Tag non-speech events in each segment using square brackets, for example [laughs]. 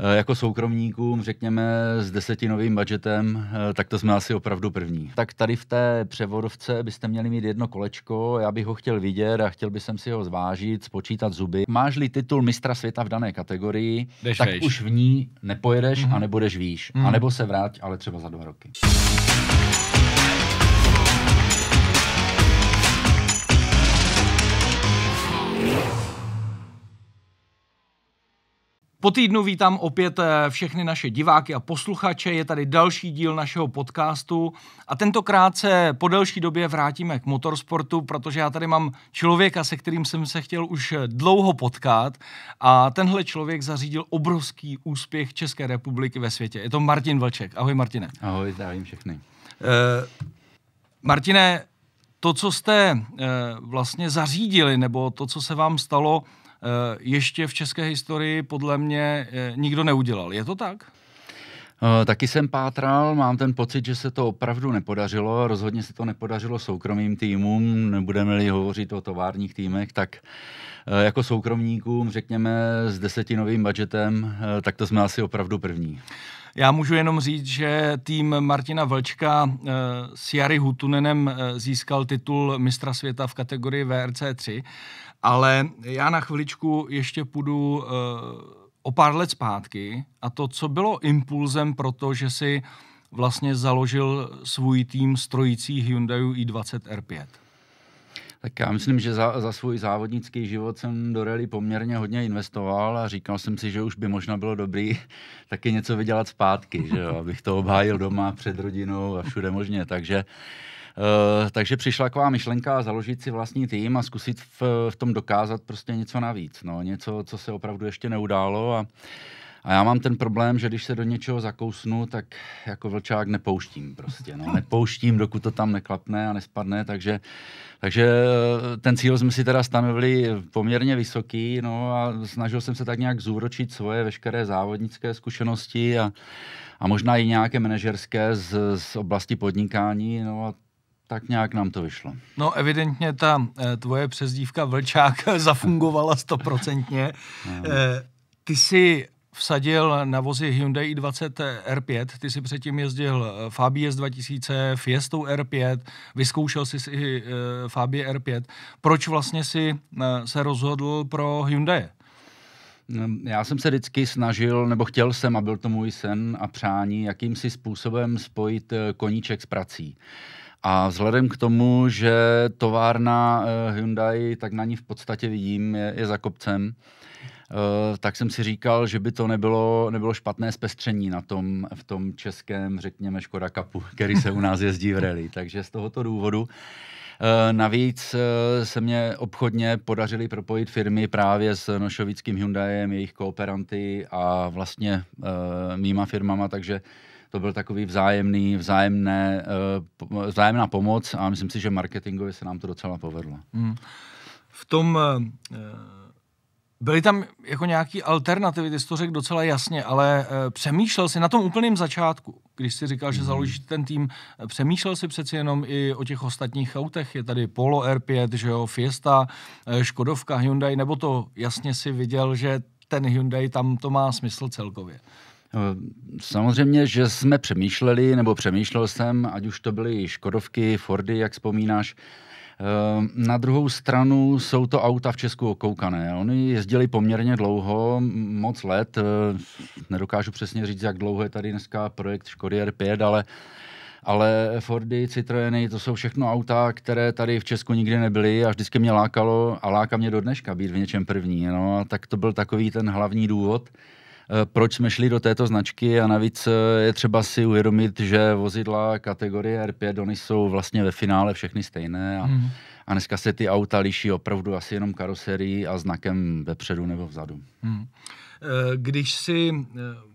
Eh, jako soukromníkům, řekněme, s desetinovým budgetem, eh, tak to jsme asi opravdu první. Tak tady v té převodovce byste měli mít jedno kolečko, já bych ho chtěl vidět a chtěl bych si ho zvážit, spočítat zuby. Máš-li titul mistra světa v dané kategorii, Jdeš tak vejš. už v ní nepojedeš mm-hmm. a nebudeš výš, mm-hmm. nebo se vrát, ale třeba za dva roky. Po týdnu vítám opět eh, všechny naše diváky a posluchače. Je tady další díl našeho podcastu a tentokrát se po delší době vrátíme k motorsportu, protože já tady mám člověka, se kterým jsem se chtěl už eh, dlouho potkat a tenhle člověk zařídil obrovský úspěch České republiky ve světě. Je to Martin Vlček. Ahoj Martine. Ahoj, zdravím všechny. Uh, Martine, to, co jste uh, vlastně zařídili, nebo to, co se vám stalo, Eh, ještě v české historii podle mě eh, nikdo neudělal. Je to tak? Eh, taky jsem pátral, mám ten pocit, že se to opravdu nepodařilo, rozhodně se to nepodařilo soukromým týmům, nebudeme-li hovořit o továrních týmech, tak jako soukromníkům, řekněme, s desetinovým budgetem, tak to jsme asi opravdu první. Já můžu jenom říct, že tým Martina Vlčka s Jary Hutunenem získal titul mistra světa v kategorii VRC3 ale já na chviličku ještě půjdu uh, o pár let zpátky a to, co bylo impulzem pro to, že si vlastně založil svůj tým strojící Hyundai i20 R5. Tak já myslím, že za, za svůj závodnický život jsem do rally poměrně hodně investoval a říkal jsem si, že už by možná bylo dobrý [laughs] taky něco vydělat zpátky, že jo, abych to obhájil doma před rodinou a všude možně. Takže uh, Eh, takže přišla vám myšlenka založit si vlastní tým a zkusit v, v tom dokázat prostě něco navíc, no, něco, co se opravdu ještě neudálo a a já mám ten problém, že když se do něčeho zakousnu, tak jako vlčák nepouštím prostě. No. [laughs] Nepouštím, dokud to tam neklapne a nespadne, takže, takže eh, ten cíl jsme si teda stanovili poměrně vysoký no, a snažil jsem se tak nějak zúročit svoje veškeré závodnické zkušenosti a, a možná i nějaké manažerské z, z oblasti podnikání. No, a tak nějak nám to vyšlo. No evidentně ta e, tvoje přezdívka Vlčák [laughs] zafungovala stoprocentně. E, ty jsi vsadil na vozy Hyundai i20 R5, ty si předtím jezdil eh, Fabie s 2000, Fiesta R5, vyzkoušel jsi i e, Fabie R5. Proč vlastně si e, se rozhodl pro Hyundai? Hm, já jsem se vždycky snažil, nebo chtěl jsem, a byl to můj sen a přání, jakýmsi způsobem spojit koníček s prací. A vzhledem k tomu, že továrna eh, Hyundai, tak na ní v podstatě vidím, je, je za kopcem, eh, tak jsem si říkal, že by to nebylo, nebylo špatné zpestření na tom, v tom českém, řekněme, Škoda Cupu, [laughs] který se u nás jezdí v rally. Takže z tohoto důvodu eh, Navíc se mě obchodně podařili propojit firmy právě s nošovickým Hyundaiem, jejich kooperanty a vlastně mýma firmama, takže to byl takový vzájemný, vzájemné, eh, vzájemná pomoc a myslím si, že marketingově se nám to docela povedlo. Hmm. V tom eh, eh, byly tam jako nějaký alternativy, ty jsi to řekl docela jasně, ale přemýšlel si na tom úplném začátku, když jsi říkal, že hmm. založíš ten tým, přemýšlel si přeci jenom i o těch ostatních autech. Je tady Polo R5, že jo, Fiesta, Škodovka, Hyundai, nebo to jasně si viděl, že ten Hyundai tam to má smysl celkově. Eh, samozřejmě, že jsme přemýšleli, nebo přemýšlel jsem, ať už to byly Škodovky, Fordy, jak vzpomínáš, eh, na druhou stranu jsou to auta v Česku okoukané. Oni jezdili poměrně dlouho, moc let. Eh, nedokážu přesně říct, jak dlouho je tady dneska projekt Škody R5, ale ale Fordy, Citroeny, to jsou všechno auta, které tady v Česku nikdy nebyly a vždycky mě lákalo a láká mě do dneška být v něčem první. No, tak to byl takový ten hlavní důvod. Eh, proč jsme šli do této značky a navíc eh, je třeba si uvědomit, že vozidla kategorie R5, oni jsou vlastně ve finále všechny stejné a, mm. a dneska se ty auta liší opravdu asi jenom karoserií a znakem vepředu nebo vzadu. Mm. Když si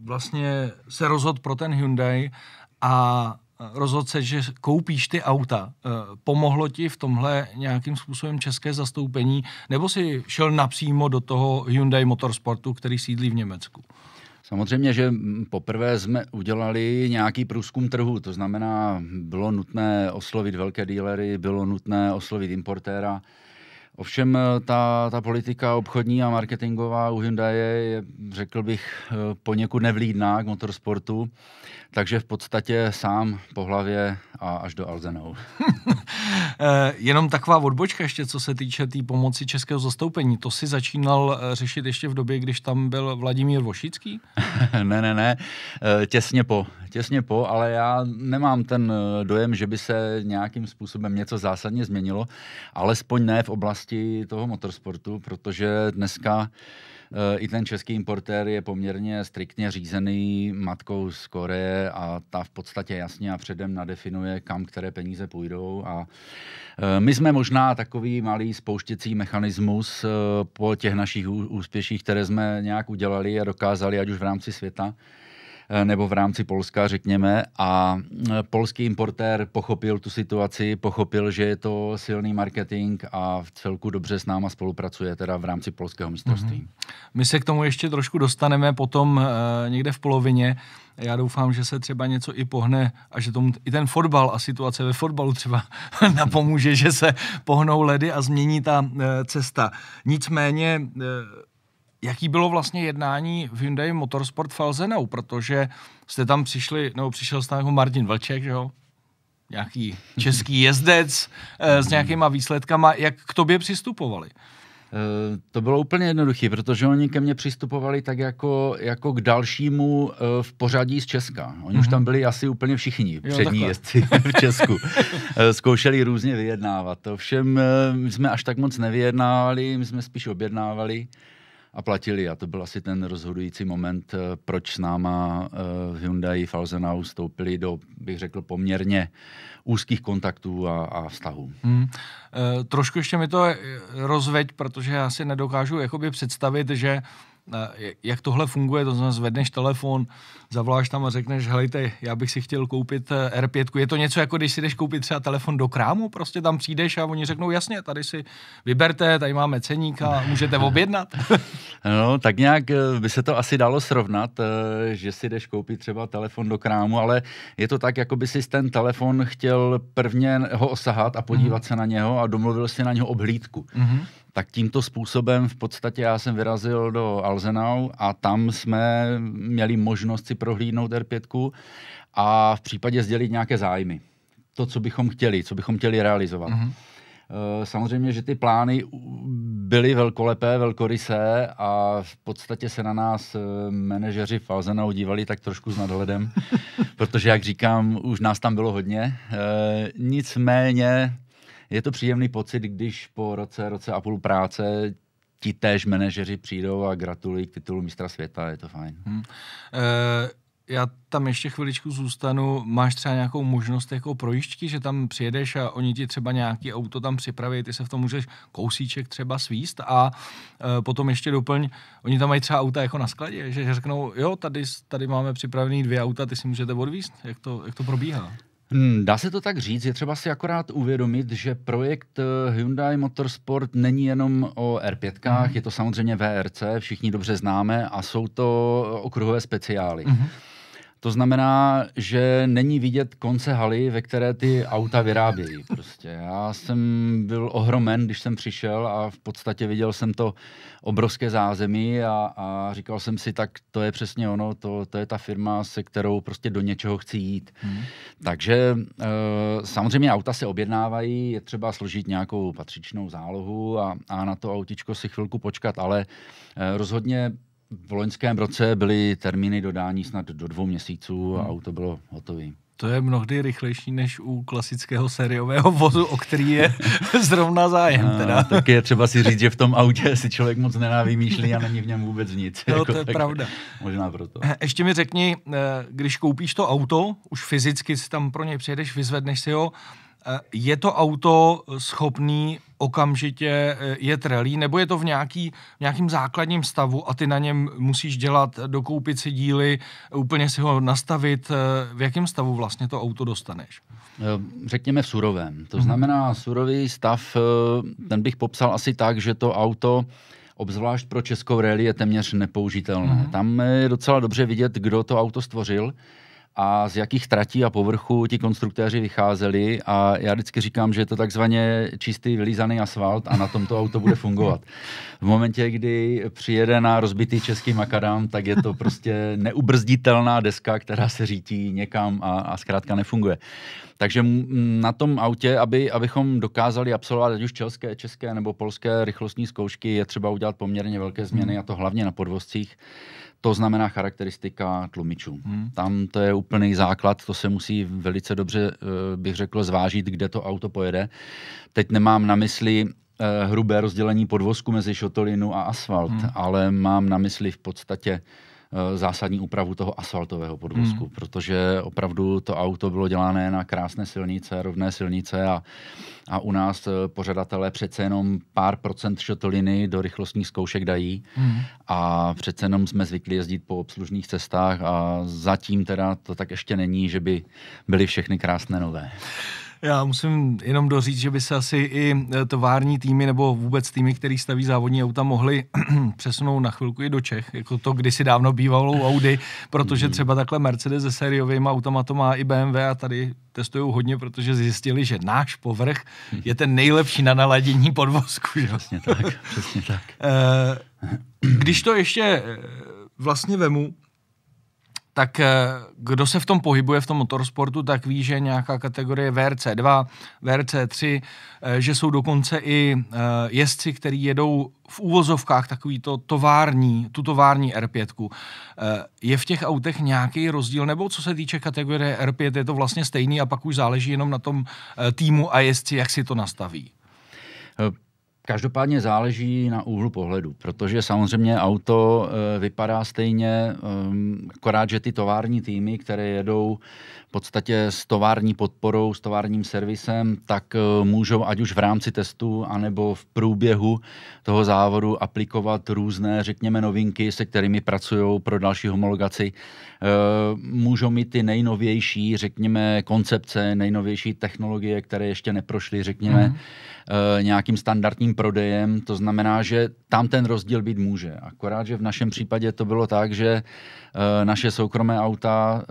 vlastně se rozhodl pro ten Hyundai a rozhodl se, že koupíš ty auta. Eh, pomohlo ti v tomhle nějakým způsobem české zastoupení, nebo si šel napřímo do toho Hyundai Motorsportu, který sídlí v Německu? Samozřejmě, že poprvé jsme udělali nějaký průzkum trhu, to znamená, bylo nutné oslovit velké dílery, bylo nutné oslovit importéra, Ovšem eh, ta, ta politika obchodní a marketingová u Hyundai je, řekl bych, eh, poněkud nevlídná k motorsportu, takže v podstatě sám po hlavě a až do Alzenou. [laughs] Eh, jenom taková odbočka ještě, co se týče té tý pomoci českého zastoupení. To si začínal eh, řešit ještě v době, když tam byl Vladimír Vošický? [laughs] ne, ne, ne. Eh, těsně po. Těsně po, ale já nemám ten dojem, že by se nějakým způsobem něco zásadně změnilo, alespoň ne v oblasti toho motorsportu, protože dneska Eh, i ten český importér je poměrně striktně řízený matkou z Koreje a ta v podstatě jasně a předem nadefinuje, kam které peníze půjdou. A eh, my jsme možná takový malý spouštěcí mechanismus eh, po těch našich úspěších, které jsme nějak udělali a dokázali, ať už v rámci světa, Eh, nebo v rámci Polska, řekněme. A eh, polský importér pochopil tu situaci, pochopil, že je to silný marketing a v celku dobře s náma spolupracuje teda v rámci polského mistrovství. Mm-hmm. My se k tomu ještě trošku dostaneme potom e, někde v polovině. Já doufám, že se třeba něco i pohne a že tomu i ten fotbal a situace ve fotbalu třeba [laughs] napomůže, že se pohnou ledy a změní ta e, cesta. Nicméně e, jaký bylo vlastně jednání v Hyundai Motorsport Falzenau, protože jste tam přišli, nebo přišel s jako Martin Vlček, že jo? nějaký [laughs] český jezdec eh, s nějakýma výsledkama, jak k tobě přistupovali? Eh, to bylo úplně jednoduché, protože oni ke mně přistupovali tak jako, jako k dalšímu eh, v pořadí z Česka. Oni mm-hmm. už mhm. tam byli asi úplně všichni jo, přední takhle. jezdci [laughs] v Česku. Zkoušeli různě vyjednávat. Ovšem my jsme až tak moc nevyjednávali, my jsme spíš objednávali a platili. A to byl asi ten rozhodující moment, eh, proč s náma v eh, Hyundai Falzenau vstoupili do, bych řekl, poměrně úzkých kontaktů a, a vztahů. Hmm. E, trošku ještě mi to rozveď, protože já si nedokážu jakoby představit, že jak tohle funguje, to znamená zvedneš telefon, zavoláš tam a řekneš, helejte, já bych si chtěl koupit eh, R5. Je to něco jako, když si jdeš koupit třeba telefon do krámu, prostě tam přijdeš a oni řeknou, jasně, tady si vyberte, tady máme ceník a můžete objednat. [laughs] no, tak nějak eh, by se to asi dalo srovnat, eh, že si jdeš koupit třeba telefon do krámu, ale je to tak, jako by si ten telefon chtěl prvně ho osahat a podívat mm-hmm. se na něho a domluvil si na něho obhlídku. Mm-hmm tak tímto způsobem v podstatě já jsem vyrazil do Alzenau a tam jsme měli možnost si prohlídnout R5 a v případě sdělit nějaké zájmy. To, co bychom chtěli, co bychom chtěli realizovat. Mm-hmm. Samozřejmě, že ty plány byly velkolepé, velkorysé a v podstatě se na nás eh, manažeři Falzenau dívali tak trošku s nadhledem, [laughs] protože, jak říkám, už nás tam bylo hodně. Eh, nicméně je to příjemný pocit, když po roce, roce a půl práce ti též manažeři přijdou a gratulují k titulu mistra světa, je to fajn. Hmm. E- já tam ještě chviličku zůstanu. Máš třeba nějakou možnost jako projišťky, že tam přijedeš a oni ti třeba nějaký auto tam připraví, ty se v tom můžeš kousíček třeba svíst a e, potom ještě doplň, oni tam mají třeba auta jako na skladě, že, že řeknou, jo, tady, tady máme připravený dvě auta, ty si můžete odvíst. Jak to, jak to probíhá? Hm, dá se to tak říct, je třeba si akorát uvědomit, že projekt eh, Hyundai Motorsport není jenom o R5, mm. je to samozřejmě VRC, všichni dobře známe a jsou to eh, okruhové speciály. Mm. To znamená, že není vidět konce haly, ve které ty auta vyrábějí. Prostě. Já jsem byl ohromen, když jsem přišel a v podstatě viděl jsem to obrovské zázemí a, a říkal jsem si, tak to je přesně ono, to, to je ta firma, se kterou prostě do něčeho chci jít. Hmm. Takže e, samozřejmě auta se objednávají, je třeba složit nějakou patřičnou zálohu a, a na to autičko si chvilku počkat, ale e, rozhodně v loňském roce byly termíny dodání snad do dvou měsíců a auto hmm. bylo hotové. To je mnohdy rychlejší než u klasického sériového vozu, o který je [laughs] zrovna zájem. No, teda. A, tak je třeba si říct, že v tom autě si člověk moc nenávymýšlí a není v něm vůbec nic. [laughs] No, jako, to je jako tak, pravda. Možná proto. Eh, ještě mi řekni, eh, když koupíš to auto, už fyzicky si tam pro něj přijedeš, vyzvedneš si ho, Eh, je to auto eh, schopný okamžitě eh, jet rally, nebo je to v nějaký, nějakým základním stavu a ty na něm musíš dělat, dokoupit si díly, úplně si ho nastavit. V jakém stavu vlastně to auto dostaneš? Řekněme v surovém. To mhm. znamená, surový stav, ten bych popsal asi tak, že to auto obzvlášť pro českou rally je téměř nepoužitelné. Mm-hmm. Tam je docela dobře vidět, kdo to auto stvořil, a z jakých tratí a povrchu ti konstruktéři vycházeli a já vždycky říkám, že je to takzvaně čistý vylízaný asfalt a na tom to auto bude fungovat. V momentě, kdy přijede na rozbitý český makadam, tak je to prostě neubrzditelná deska, která se řítí někam a, a zkrátka nefunguje. Takže na tom autě, aby, abychom dokázali absolvovat ať už české, české nebo polské rychlostní zkoušky, je třeba udělat poměrně velké změny a to hlavně na podvozcích to znamená charakteristika tlumičů. Hmm. Tam to je úplný základ, to se musí velice dobře, eh, bych řekl, zvážit, kde to auto pojede. Teď nemám na mysli eh, hrubé rozdělení podvozku mezi šotolinu a asfalt, hmm. ale mám na mysli v podstatě Eh, zásadní úpravu toho asfaltového podvozku, hmm. protože opravdu to auto bylo dělané na krásné silnice, rovné silnice a, a u nás eh, pořadatelé přece jenom pár procent šotoliny do rychlostních zkoušek dají hmm. a přece jenom jsme zvykli jezdit po obslužných cestách a zatím teda to tak ještě není, že by byly všechny krásné nové. Já musím jenom doříct, že by se asi i e, tovární týmy nebo vůbec týmy, který staví závodní auta, mohli [clears throat] přesunout na chvilku i do Čech, jako to kdysi dávno bývalo u Audi, protože hmm. třeba takhle Mercedes se sériovými autama to má i BMW a tady testují hodně, protože zjistili, že náš povrch hmm. je ten nejlepší na naladění podvozku. Že? Přesně tak, přesně tak. E, když to ještě e, vlastně vemu, tak eh, kdo se v tom pohybuje, v tom motorsportu, tak ví, že nějaká kategorie VRC 2, VRC 3, eh, že jsou dokonce i eh, jezdci, kteří jedou v úvozovkách takový to tovární, tu tovární R5. Je v těch autech nějaký rozdíl, nebo co se týče kategorie R5, je to vlastně stejný a pak už záleží jenom na tom týmu a jezdci, jak si to nastaví? Každopádně záleží na úhlu pohledu, protože samozřejmě auto eh, vypadá stejně, ehm, akorát, že ty tovární týmy, které jedou v podstatě s tovární podporou, s továrním servisem, tak eh, můžou ať už v rámci testu, anebo v průběhu toho závodu aplikovat různé, řekněme, novinky, se kterými pracují pro další homologaci. Eh, můžou mít ty nejnovější, řekněme, koncepce, nejnovější technologie, které ještě neprošly, řekněme, mm-hmm. nějakým standardním prodejem. To znamená, že tam ten rozdíl být může. Akorát, že v našem případě to bylo tak, že naše soukromé auta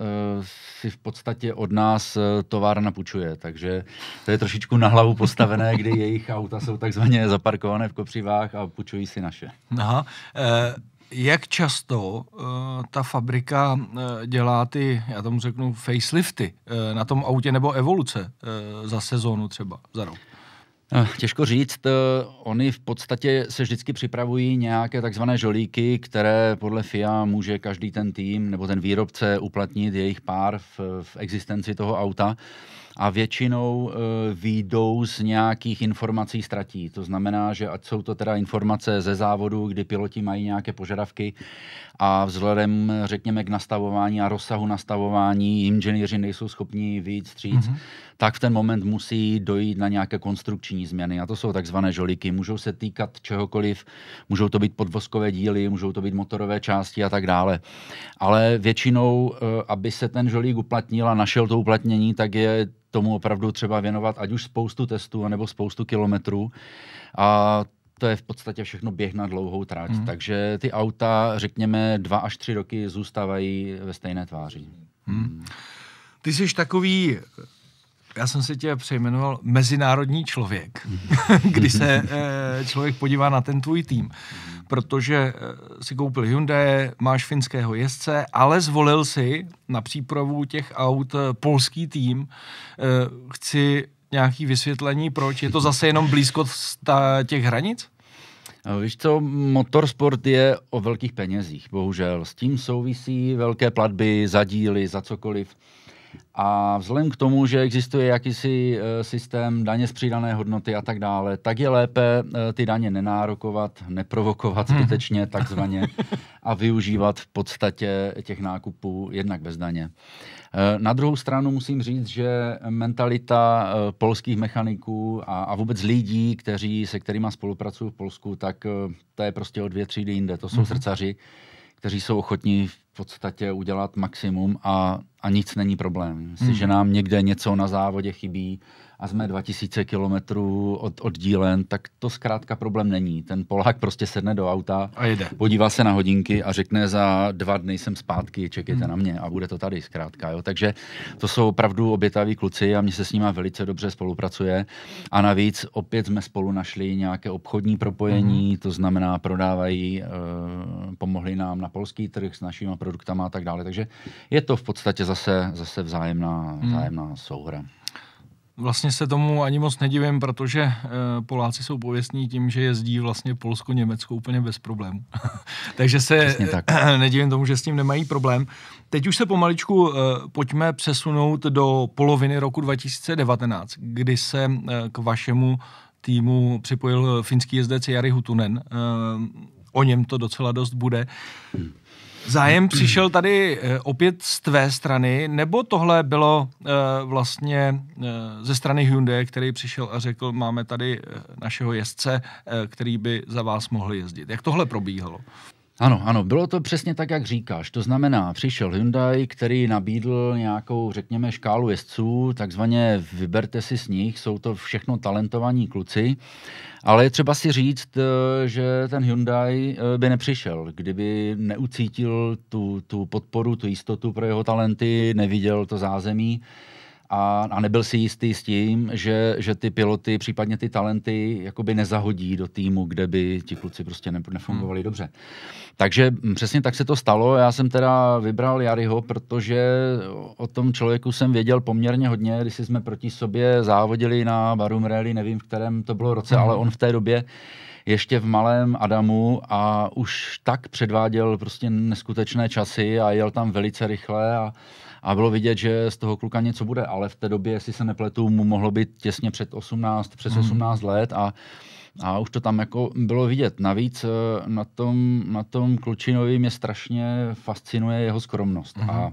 si v podstatě podstatě od nás eh, továrna půjčuje, takže to je trošičku na hlavu postavené, kdy [laughs] jejich auta jsou takzvaně zaparkované v kopřivách a půjčují si naše. Aha. Eh, jak často eh, ta fabrika dělá ty, já tomu řeknu, facelifty na tom autě nebo evoluce za sezónu třeba, za rok? Eh, těžko říct, eh, oni v podstatě se vždycky připravují nějaké takzvané žolíky, které podle FIA může každý ten tým nebo ten výrobce uplatnit jejich pár v, v existenci toho auta a většinou e, výjdou z nějakých informací ztratí. To znamená, že ať jsou to teda informace ze závodu, kdy piloti mají nějaké požadavky, a vzhledem, řekněme, k nastavování a rozsahu nastavování inženýři nejsou schopni víc stříc, mm-hmm. tak v ten moment musí dojít na nějaké konstrukční změny. A to jsou takzvané žoliky. Můžou se týkat čehokoliv, můžou to být podvozkové díly, můžou to být motorové části a tak dále. Ale většinou, eh, aby se ten žolík uplatnil a našel to uplatnění, tak je tomu opravdu třeba věnovat ať už spoustu testů, nebo spoustu kilometrů. A to je v podstatě všechno běh na dlouhou trať. Mm. Takže ty auta, řekněme, dva až tři roky zůstávají ve stejné tváři. Mm. Ty jsi takový já jsem si tě přejmenoval mezinárodní člověk, hmm. [laughs] kdy se eh, člověk podívá na ten tvůj tým, hmm. protože eh, si koupil Hyundai, máš finského jezdce, ale zvolil si na přípravu těch aut eh, polský tým. chci nějaké vysvětlení, proč? Je to zase jenom blízko těch hranic? Víš co, motorsport je o velkých penězích, bohužel. S tím souvisí velké platby za díly, za cokoliv. A vzhledem k tomu, že existuje jakýsi e, systém daně z přidané hodnoty a tak dále, tak je lépe e, ty daně nenárokovat, neprovokovat mhm. zbytečně takzvaně a využívat v podstatě těch nákupů jednak bez daně. Eh, na druhou stranu musím říct, že mentalita eh, polských mechaniků a, a vůbec lidí, kteří se kterými spolupracují v Polsku, tak eh, to je prostě o dvě třídy jinde. To jsou mm-hmm. srdcaři, kteří jsou ochotní v podstatě udělat maximum a, a nic není problém. Jestliže hmm. nám někde něco na závodě chybí a jsme 2000 kilometrů od, oddílen, tak to zkrátka problém není. Ten Polák prostě sedne do auta, a jede. podívá se na hodinky a řekne za dva dny jsem zpátky, čekejte hmm. na mě a bude to tady zkrátka. Jo? Takže to jsou opravdu obětaví kluci a mě se s nima velice dobře spolupracuje. A navíc opět jsme spolu našli nějaké obchodní propojení, hmm. to znamená prodávají, eh, pomohli nám na polský trh s našimi produktama a tak dále. Takže je to v podstatě zase, zase vzájemná, hmm. vzájemná hmm. souhra. Vlastně se tomu ani moc nedivím, protože e, Poláci jsou pověstní tím, že jezdí vlastně Polsko-Německo úplně bez problémů. [laughs] Takže se tak. [clears throat] nedivím tomu, že s tím nemají problém. Teď už se pomaličku e, pojďme přesunout do poloviny roku 2019, kdy se e, k vašemu týmu připojil finský jezdec Jari Hutunen. E, o něm to docela dost bude. Hmm. Zájem přišel tady eh, opět z tvé strany, nebo tohle bylo eh, vlastně eh, ze strany Hyundai, který přišel a řekl, máme tady našeho jezdce, který by za vás mohl jezdit. Jak tohle probíhalo? Ano, ano, bylo to přesně tak, jak říkáš. To znamená, přišel Hyundai, který nabídl nějakou, řekněme, škálu jezdců, takzvaně vyberte si z nich, jsou to všechno talentovaní kluci, ale je třeba si říct, eh, že ten Hyundai eh, by nepřišel, kdyby neucítil tu, tu podporu, tu jistotu pro jeho talenty, neviděl to zázemí a, a nebyl si jistý s tím, že, že ty piloty, případně ty talenty, jakoby nezahodí do týmu, kde by ti kluci prostě nefungovali hmm. dobře. Takže hm, přesně tak se to stalo. Já jsem teda vybral Jariho, protože o tom člověku jsem věděl poměrně hodně, když jsme proti sobě závodili na Barum Rally, nevím, v kterém to bylo roce, hmm. ale on v té době ještě v malém Adamu a už tak předváděl prostě neskutečné časy a jel tam velice rychle a, a bylo vidět, že z toho kluka něco bude, ale v té době, jestli se nepletu, mu mohlo být těsně před 18, přes 18 hmm. let a a už to tam jako bylo vidět. Navíc eh, na tom, na tom Klučinovi mě strašně fascinuje jeho skromnost. hmm A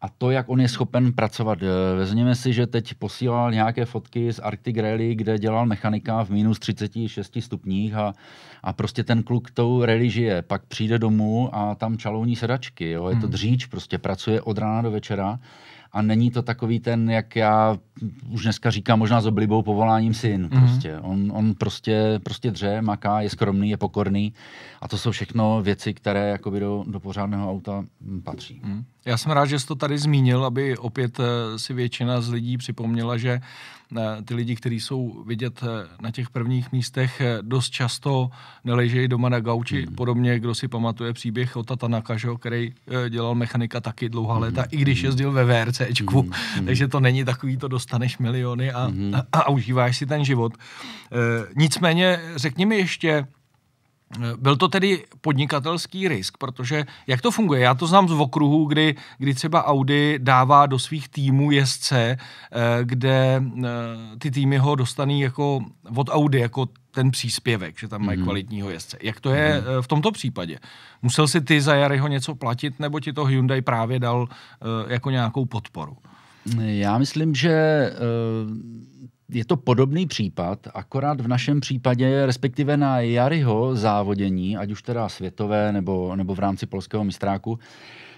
a to, jak on je schopen pracovat. Eh, vezměme si, že teď posílal nějaké fotky z Arctic Rally, kde dělal mechanika v minus 36 stupních a, a prostě ten kluk tou rally žije. Pak přijde domů a tam čalouní sedačky, jo? je to hmm. dříč, prostě pracuje od rána do večera a není to takový ten, jak já už dneska říkám, možná s oblibou povoláním syn. Mm-hmm. Prostě. On, on prostě, prostě dře, maká, je skromný, je pokorný a to jsou všechno věci, které jakoby do, do pořádného auta patří. Mm. Já jsem rád, že jsi to tady zmínil, aby opět eh, si většina z lidí připomněla, že ty lidi, kteří jsou vidět eh, na těch prvních místech, eh, dost často neležejí doma na gauči. Hmm. Podobně, kdo si pamatuje příběh o Tanaka, že, který eh, dělal mechanika taky dlouhá mhm. léta, i když mhm. jezdil ve VRC. Hmm. [laughs] Mhm. Takže to není takový, to dostaneš miliony a, hmm. a, a užíváš si ten život. E, nicméně, řekni mi ještě, byl to tedy podnikatelský risk, protože jak to funguje? Já to znám z okruhu, kdy, kdy třeba Audi dává do svých týmů jezdce, eh, kde eh, ty týmy ho dostaný jako od Audi jako ten příspěvek, že tam mají mm-hmm. kvalitního jezdce. Jak to je mm-hmm. v tomto případě? Musel si ty za Jaryho něco platit, nebo ti to Hyundai právě dal jako nějakou podporu? Já myslím, že je to podobný případ, akorát v našem případě, respektive na Jaryho závodění, ať už teda světové nebo, nebo v rámci polského mistráku,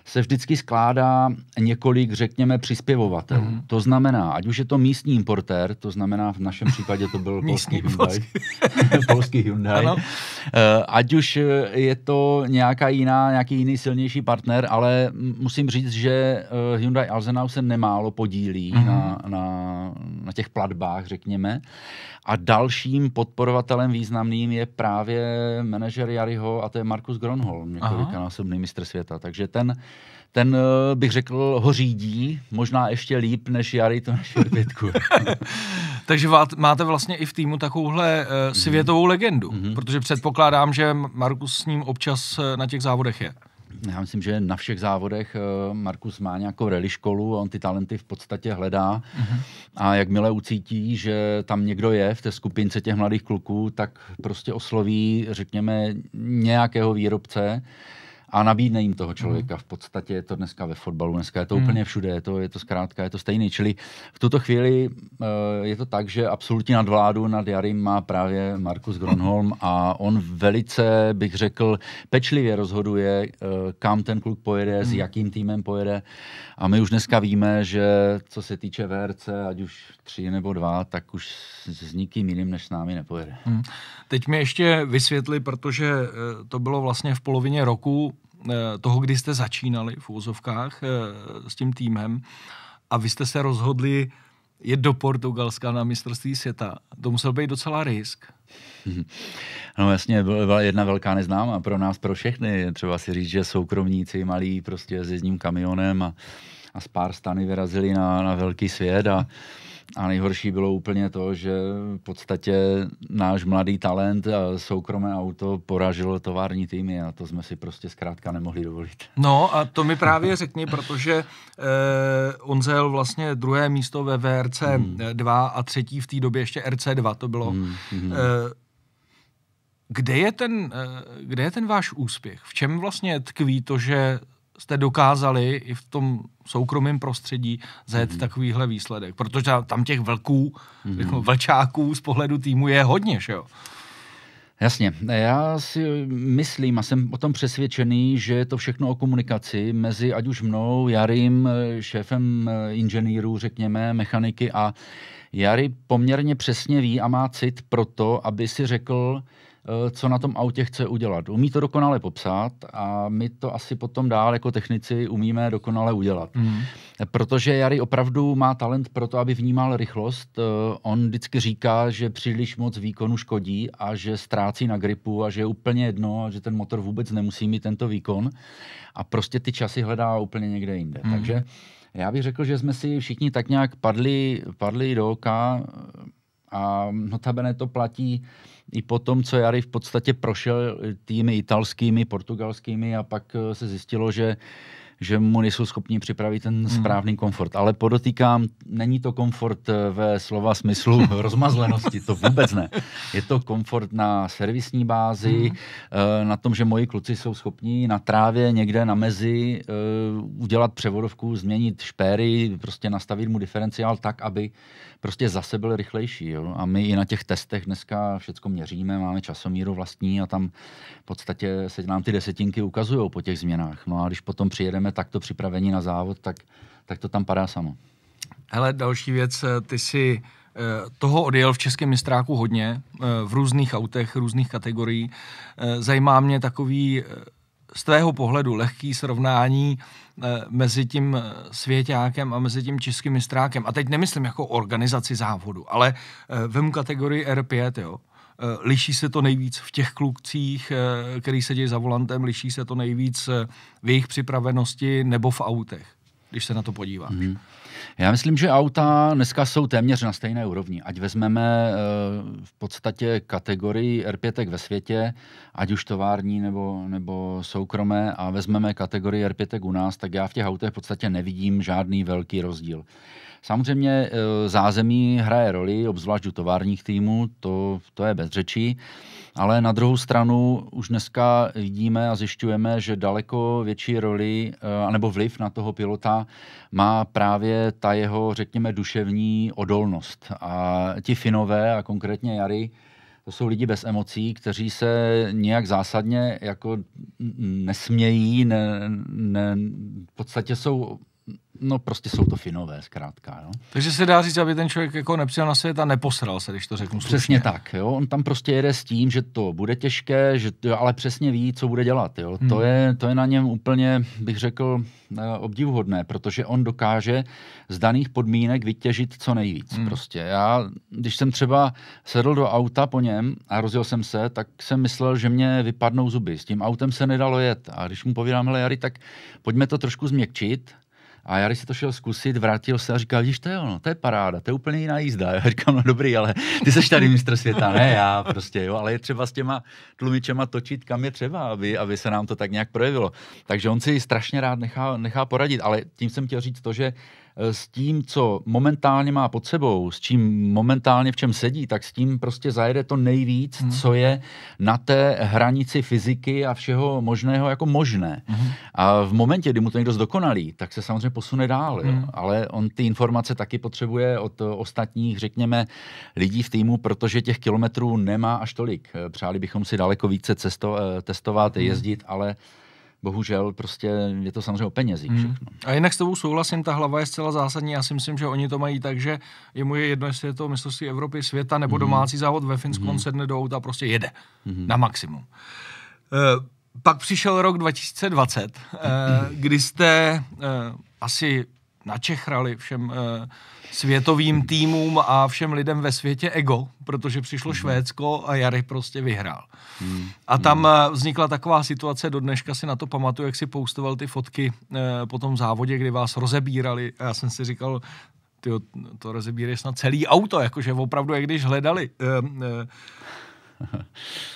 se vždycky skládá několik, řekněme, přispěvovatelů. Mm. To znamená, ať už je to místní importér, to znamená, v našem případě to byl [laughs] polský Hyundai, [laughs] polský Hyundai. Ano. Eh, ať už je to nějaká jiná, nějaký jiný silnější partner, ale musím říct, že eh, Hyundai Alzenau se nemálo podílí mm. na, na, na těch platbách Čechách, řekněme. A dalším podporovatelem významným je právě manažer Jariho a to je Markus Gronholm, několikanásobný mistr světa. Takže ten, ten eh, bych řekl, ho řídí, možná ještě líp než Jari to naši odbytku. [laughs] [laughs] Takže máte vlastně i v týmu takovouhle eh, mhm. světovou legendu, mm-hmm. protože předpokládám, že Markus s ním občas eh, na těch závodech je já myslím, že na všech závodech eh, Markus má nějakou rally školu a on ty talenty v podstatě hledá. Uh-huh. A jakmile ucítí, že tam někdo je v té skupince těch mladých kluků, tak prostě osloví, řekněme, nějakého výrobce, a nabídne jim toho člověka. Mhm. V podstatě je to dneska ve fotbalu, dneska je to hmm. úplně všude, je to, je to zkrátka, je to stejný. Čili v tuto chvíli eh, je to tak, že absolutní nadvládu nad Jarim má právě Markus Gronholm a on velice, bych řekl, pečlivě rozhoduje, eh, kam ten kluk pojede, hmm. s mhm. jakým týmem pojede. A my už dneska víme, že co se týče VRC, ať už tři nebo dva, tak už s nikým jiným než s námi nepojede. Hmm. Teď mi ještě vysvětli, protože eh, to bylo vlastně v polovině roku, Eh, toho, kdy jste začínali v úzovkách eh, s tím týmem a vy jste se rozhodli je do Portugalska na mistrovství světa. To musel být docela risk. Mhm. No jasně, byla jedna velká neznámá pro nás, pro všechny. Třeba si říct, že soukromníci malí prostě s jedním kamionem a, a s pár stany vyrazili na, na velký svět a, a nejhorší bylo úplně to, že v podstatě náš mladý talent a soukromé auto poražilo tovární týmy a to jsme si prostě zkrátka nemohli dovolit. No a to mi právě řekni, protože eh, on zajel vlastně druhé místo ve VRC 2 hmm. a třetí v té době ještě RC2 to bylo. Hmm, hmm. Eh, kde je, ten, eh, kde je ten váš úspěch? V čem vlastně tkví to, že jste dokázali i v tom soukromém prostředí zajet mm-hmm. takovýhle výsledek? Protože tam těch vlků, mm-hmm. vlčáků z pohledu týmu je hodně, že jo? Jasně, já si myslím a jsem o tom přesvědčený, že je to všechno o komunikaci mezi ať už mnou, Jarym šéfem inženýrů, řekněme, mechaniky a Jary poměrně přesně ví a má cit pro to, aby si řekl, Eh, co na tom autě chce udělat. Umí to dokonale popsat a my to asi potom dál jako technici umíme dokonale udělat. Mm. Protože Jari opravdu má talent pro to, aby vnímal rychlost. Eh, on vždycky říká, že příliš moc výkonu škodí a že ztrácí na gripu a že je úplně jedno, a že ten motor vůbec nemusí mít tento výkon. A prostě ty časy hledá úplně někde jinde. Mm. Takže já bych řekl, že jsme si všichni tak nějak padli, padli do oka a notabene to platí i po tom, co Jari v podstatě prošel týmy italskými, portugalskými a pak eh, se zjistilo, že že mu nejsou schopni připravit ten hmm. správný mm. komfort. Ale podotýkám, není to komfort eh, ve slova smyslu [laughs] rozmazlenosti, to vůbec ne. Je to komfort na servisní bázi, mm. na tom, že moji kluci jsou schopni na trávě někde na mezi udělat převodovku, změnit špéry, prostě nastavit mu diferenciál tak, aby prostě zase byl rychlejší. Jo? A my i na těch testech dneska všechno měříme, máme časomíru vlastní a tam v podstatě se nám ty desetinky ukazují po těch změnách. No a když potom přijedeme takto připravení na závod, tak, tak to tam padá samo. Hele, další věc, eh, ty si eh, toho odjel v českém mistráku hodně, eh, v různých autech, různých kategorií. Zajímá mě takový z tvého pohledu lehký srovnání eh, mezi tím eh, svěťákem a mezi tím českým mistrákem. A teď nemyslím jako organizaci závodu, ale eh, vem kategorii R5, jo. Liší se to nejvíc v těch klukcích, který sedí za volantem, liší se to nejvíc v jejich připravenosti nebo v autech, když se na to podíváš. Mm-hmm. Já myslím, že auta dneska jsou téměř na stejné úrovni. Ať vezmeme eh, v podstatě kategorii R5 ve světě, ať už tovární nebo, nebo soukromé, a vezmeme kategorii R5 u nás, tak já v těch autech v podstatě nevidím žádný velký rozdíl. Samozřejmě eh, zázemí hraje roli, obzvlášť u továrních týmů, to, to je bez řečí, ale na druhou stranu už dneska vidíme a zjišťujeme, že daleko větší roli eh, anebo vliv na toho pilota má právě ta jeho, řekněme, duševní odolnost. A ti Finové a konkrétně Jary, to jsou lidi bez emocí, kteří se nějak zásadně jako nesmějí, ne, ne, v podstatě jsou No prostě jsou to finové, zkrátka. Jo. Takže se dá říct, aby ten člověk jako nepřijel na svět a neposral se, když to řeknu slušně. Přesně tak, jo. On tam prostě jede s tím, že to bude těžké, že jo, ale přesně ví, co bude dělat, jo. Hmm. To, je, to je na něm úplně, bych řekl, eh, obdivuhodné, protože on dokáže z daných podmínek vytěžit co nejvíc. Hmm. Prostě já, když jsem třeba sedl do auta po něm a rozjel jsem se, tak jsem myslel, že mě vypadnou zuby. S tím autem se nedalo jet. A když mu povídám, hele Jari, tak pojďme to trošku změkčit, a já když si to šel zkusit, vrátil se a říkal, víš to je ono, to je paráda, to je úplně jiná jízda. Já říkám, no dobrý, ale ty seš tady mistr světa, ne já prostě, jo, ale je třeba s těma tlumičema točit, kam je třeba, aby, aby se nám to tak nějak projevilo. Takže on si strašně rád nechá, nechá poradit, ale tím jsem chtěl říct to, že Eh, s tím, co momentálně má pod sebou, s čím momentálně v čem sedí, tak s tím prostě zajede to nejvíc, hmm. co je na té hranici fyziky a všeho možného jako možné. Hmm. A v momentě, kdy mu to někdo zdokonalí, tak se samozřejmě posune dál. Hmm. Jo? Mhm. Ale on ty informace taky potřebuje od ostatních, řekněme, lidí v týmu, protože těch kilometrů nemá až tolik. Eh, přáli bychom si daleko více cesto, eh, testovat, hmm. jezdit, ale bohužel prostě je to samozřejmě o penězích hmm. všechno. Hmm. A jinak s tebou souhlasím, ta hlava je zcela zásadní. Já si myslím, že oni to mají tak, že je mu jedno, jestli je to mistrovství Evropy, světa nebo hmm. domácí závod ve Finsku, hmm. on sedne do auta a prostě jede hmm. na maximum. Uh, pak přišel rok 2020, eh, [clears throat] kdy jste eh, asi načechrali všem e, světovým týmům a všem lidem ve světě ego, protože přišlo Švédsko a Jary prostě vyhrál. Hmm. A tam hmm. Eh, vznikla taková situace, do dneška si na to pamatuju, jak si poustoval ty fotky e, po tom závodě, kdy vás rozebírali. A já jsem si říkal, ty to rozebírají snad celý auto, jakože opravdu, jak když hledali e, e, [laughs]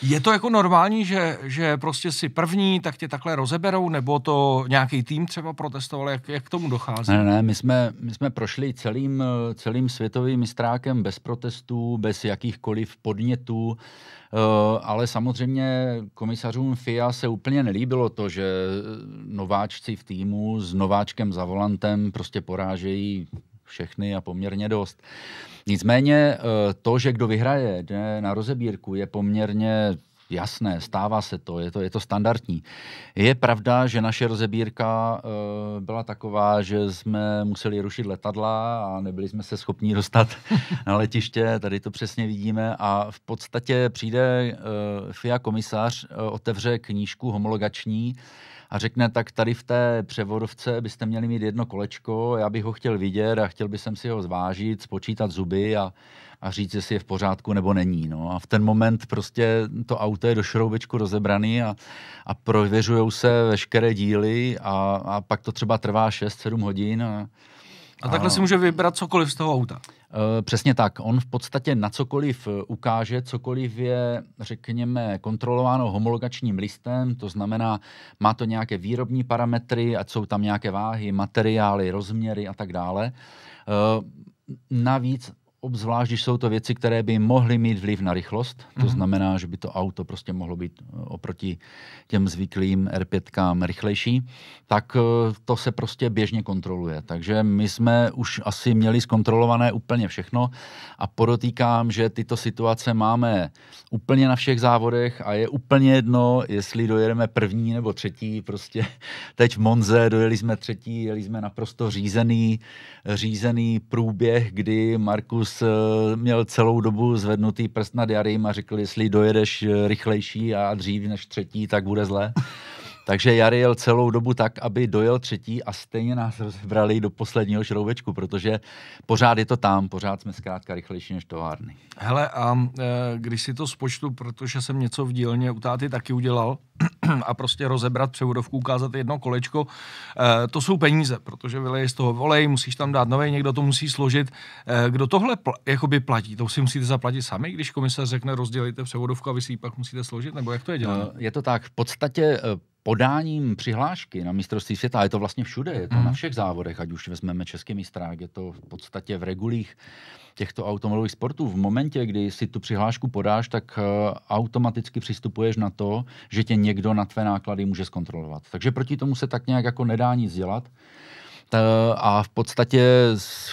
je to jako normální, že, že prostě si první, tak tě takhle rozeberou, nebo to nějaký tým třeba protestoval, jak, jak k tomu dochází? Ne, ne, my jsme, my jsme prošli celým, celým světovým mistrákem bez protestů, bez jakýchkoliv podnětů, eh, ale samozřejmě komisařům FIA se úplně nelíbilo to, že nováčci v týmu s nováčkem za volantem prostě porážejí všechny a poměrně dost. Nicméně eh, to, že kdo vyhraje jde na rozebírku, je poměrně jasné, stává se to, je to, je to standardní. Je pravda, že naše rozebírka e, byla taková, že jsme museli rušit letadla a nebyli jsme se schopni dostat [laughs] na letiště, tady to přesně vidíme a v podstatě přijde e, FIA komisař, e, otevře knížku homologační a řekne, tak tady v té převodovce byste měli mít jedno kolečko, já bych ho chtěl vidět a chtěl bych si ho zvážit, spočítat zuby a, a říct, jestli je v pořádku nebo není. No. A v ten moment prostě to auto je do šroubečku rozebraný a, a prověřují se veškeré díly a, a pak to třeba trvá 6-7 hodin a, a takhle a... si může vybrat cokoliv z toho auta. Eh, přesně tak. On v podstatě na cokoliv eh, ukáže, cokoliv je, řekněme, kontrolováno homologačním listem, to znamená, má to nějaké výrobní parametry, ať jsou tam nějaké váhy, materiály, rozměry a tak dále. Eh, navíc obzvlášť, když jsou to věci, které by mohly mít vliv na rychlost. To mhm. znamená, že by to auto prostě mohlo být eh, oproti těm zvyklým R5 rychlejší, tak eh, to se prostě běžně kontroluje. Takže my jsme už asi měli zkontrolované úplně všechno a podotýkám, že tyto situace máme úplně na všech závodech a je úplně jedno, jestli dojedeme první nebo třetí. Prostě [laughs] teď v Monze dojeli jsme třetí, jeli jsme naprosto řízený, řízený průběh, kdy Markus Markus eh, měl celou dobu zvednutý prst nad Jarym a řekl, jestli dojedeš eh, rychlejší a dřív než třetí, tak bude zle. Takže Jary jel celou dobu tak, aby dojel třetí a stejně nás rozbrali do posledního šroubečku, protože pořád je to tam, pořád jsme zkrátka rychlejší než továrny. Hele, a e, když si to spočtu, protože jsem něco v dílně u táty taky udělal, [clears throat] a prostě rozebrat převodovku, ukázat jedno kolečko, e, to jsou peníze, protože vyleješ z toho volej, musíš tam dát nové, někdo to musí složit. E, kdo tohle pl- jakoby platí? To si musíte zaplatit sami, když komisař řekne rozdělíte převodovku a vy si ji pak musíte složit, nebo jak to je děláno? E, je to tak, v podstatě e, podáním přihlášky na mistrovství světa, je to vlastně všude, je to mm. na všech závodech, ať už vezmeme český mistrák, je to v podstatě v regulích těchto automobilových sportů. V momentě, kdy si tu přihlášku podáš, tak eh, automaticky přistupuješ na to, že tě někdo na tvé náklady může zkontrolovat. Takže proti tomu se tak nějak jako nedá nic dělat. Eh, a v podstatě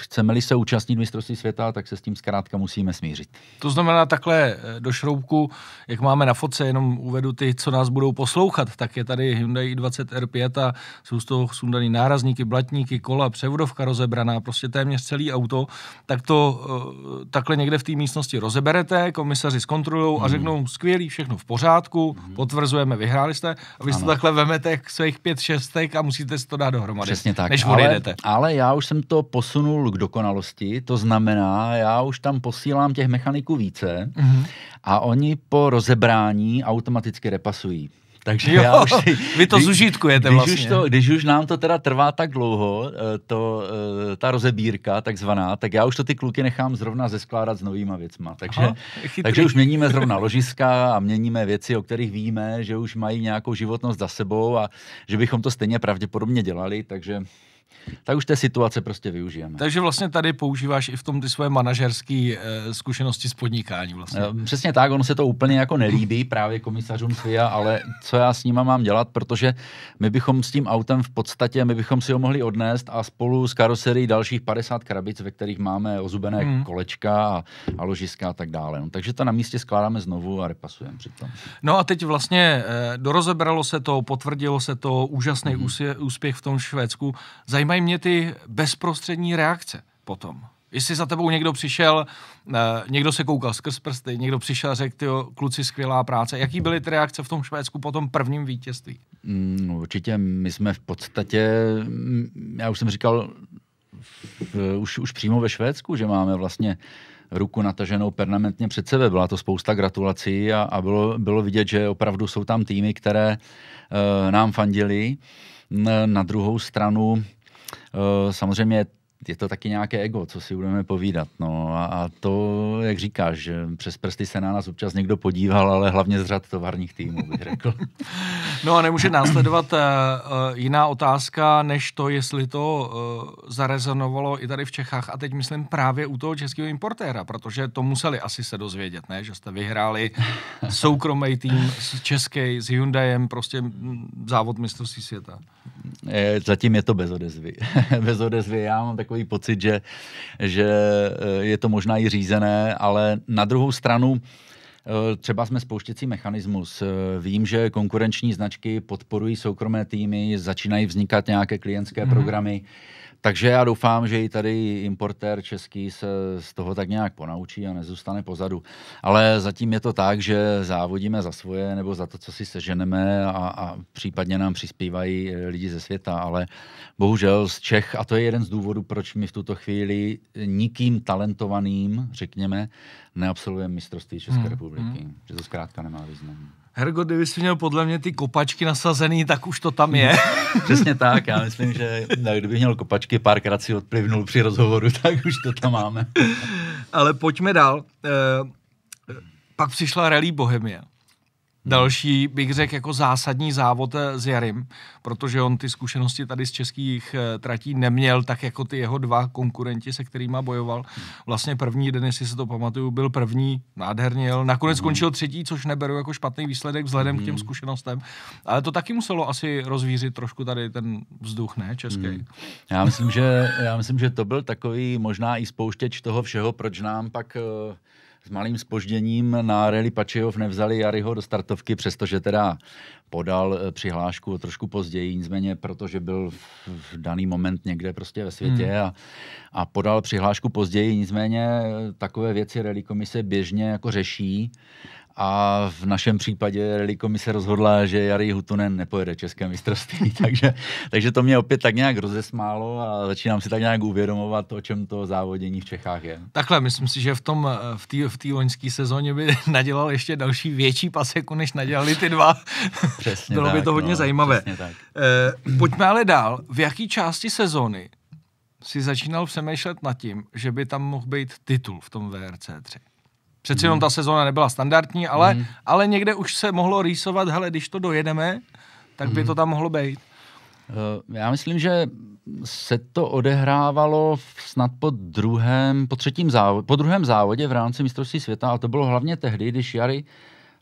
chceme-li se účastnit mistrovství světa, tak se s tím zkrátka musíme smířit. To znamená takhle eh, do šroubku, jak máme na fotce, jenom uvedu ty, co nás budou poslouchat, tak je tady Hyundai i20 R5 a jsou z toho sundaný nárazníky, blatníky, kola, převodovka rozebraná, prostě téměř celý auto, tak to eh, takhle někde v té místnosti rozeberete, komisaři zkontrolují hmm. a mhm. řeknou skvělý, všechno v pořádku, hmm. potvrzujeme, vyhráli jste a vy ano. si to takhle vemete k svých pět šestek a musíte si to dát dohromady. Přesně tak. Než nenajdete. Ale já už jsem to posunul k dokonalosti, to znamená, já už tam posílám těch mechaniků více mm-hmm. a oni po rozebrání automaticky repasují. Takže jo, já už si, [laughs] vy to když, zužitkujete když vlastně. Už to, když už nám to teda trvá tak dlouho, eh, to, eh, ta rozebírka takzvaná, tak já už to ty kluky nechám zrovna zeskládat s novýma věcma. Takže, Aha, takže už měníme zrovna ložiska a měníme věci, o kterých víme, že už mají nějakou životnost za sebou a že bychom to stejně pravděpodobně dělali, takže tak už té situace prostě využijeme. Takže vlastně tady používáš i v tom ty svoje manažerské e, zkušenosti s podnikáním vlastně. Eh, přesně tak, ono se to úplně jako nelíbí [laughs] právě komisařům FIA, ale co já s nima mám dělat, protože my bychom s tím autem v podstatě, my bychom si ho mohli odnést a spolu s karoserií dalších 50 krabic, ve kterých máme ozubené hmm. kolečka a, a ložiska a tak dále. No, takže to na místě skládáme znovu a repasujeme přitom. No a teď vlastně e, dorozebralo se to, potvrdilo se to, úžasný hmm. úspěch v tom Švédsku. Zajímavé zajímají mě ty bezprostřední reakce potom. Jestli za tebou někdo přišel, eh, někdo se koukal skrz prsty, někdo přišel a řekl, ty kluci, skvělá práce. Jaký byly ty reakce v tom Švédsku po tom prvním vítězství? No, určitě my jsme v podstatě, mm, já už jsem říkal, v, už, už přímo ve Švédsku, že máme vlastně ruku nataženou permanentně před sebe. Byla to spousta gratulací a, a bylo, bylo vidět, že opravdu jsou tam týmy, které e, nám fandili. Na druhou stranu Eh, samozřejmě je to taky nějaké ego, co si budeme povídat. No a, a to, jak říkáš, že přes prsty se na nás občas někdo podíval, ale hlavně z řad továrních týmů, bych řekl. [laughs] no a nemůže následovat uh, jiná otázka, než to, jestli to uh, zarezonovalo i tady v Čechách a teď myslím právě u toho českého importéra, protože to museli asi se dozvědět, ne? Že jste vyhráli [laughs] soukromý tým s český, s Hyundaiem, prostě závod mistrovství světa. Zatím je to bez odezvy. [laughs] bez odezvy. Já mám tak takový pocit, že, že eh, je to možná i řízené, ale na druhou stranu eh, Třeba jsme spouštěcí mechanismus. Eh, vím, že konkurenční značky podporují soukromé týmy, začínají vznikat nějaké klientské mm-hmm. programy. Takže já doufám, že i tady importér český se z toho tak nějak ponaučí a nezůstane pozadu. Ale zatím je to tak, že závodíme za svoje nebo za to, co si seženeme a, a případně nám přispívají eh, lidi ze světa, ale bohužel z Čech, a to je jeden z důvodů, proč my v tuto chvíli nikým talentovaným, řekněme, neabsolujeme mistrovství České hmm. republiky. Hmm. Že to zkrátka nemá význam. Hergo, kdyby jsi měl podle mě ty kopačky nasazený, tak už to tam je. [laughs] Přesně tak, já myslím, že ne, no, kdybych měl kopačky, párkrát si odplivnul při rozhovoru, [laughs] tak už to tam máme. Ale pojďme dál. E, pak přišla Rally Bohemia. Hmm. Další bych řekl jako zásadní závod eh, s Jarim, protože on ty zkušenosti tady z českých eh, tratí neměl, tak jako ty jeho dva konkurenti, se kterými bojoval. Hmm. Vlastně první den, jestli si to pamatuju, byl první, nádherně jel. Nakonec hmm. skončil třetí, což neberu jako špatný výsledek vzhledem mm. k těm zkušenostem. Ale to taky muselo asi rozvířit trošku tady ten vzduch, ne, český. Mm. Já, myslím, že, já myslím, že to byl takový možná i spouštěč toho všeho, proč nám pak uh s malým spožděním na rally Pačejov nevzali Jariho do startovky, přestože teda podal eh, přihlášku trošku později, nicméně protože byl v daný moment někde prostě ve světě hmm. a, a podal přihlášku později, nicméně eh, takové věci rally komise běžně jako řeší. A v našem případě Rally komise rozhodla, že Jari Hutunen nepojede české mistrovství, [laughs] takže, takže to mě opět tak nějak rozesmálo a začínám si tak nějak uvědomovat, o čem to závodění v Čechách je. Takhle, myslím si, že v tom v té v tý loňské sezóně by [laughs] nadělal ještě další větší paseku, než nadělali ty dva. [laughs] Přesně Bylo tak, by to hodně no, zajímavé. Tak. Eh, pojďme ale dál. V jaké části sezóny si začínal přemýšlet nad tím, že by tam mohl být titul v tom VRC 3? Přeci jenom hmm. ta sezóna nebyla standardní, ale, mm. ale někde už se mohlo rýsovat, hele, když to dojedeme, tak by mm. to tam mohlo být. Eh, já myslím, že se to odehrávalo snad po druhém, po třetím závodě, po druhém závodě v rámci mistrovství světa a to bylo hlavně tehdy, když Jary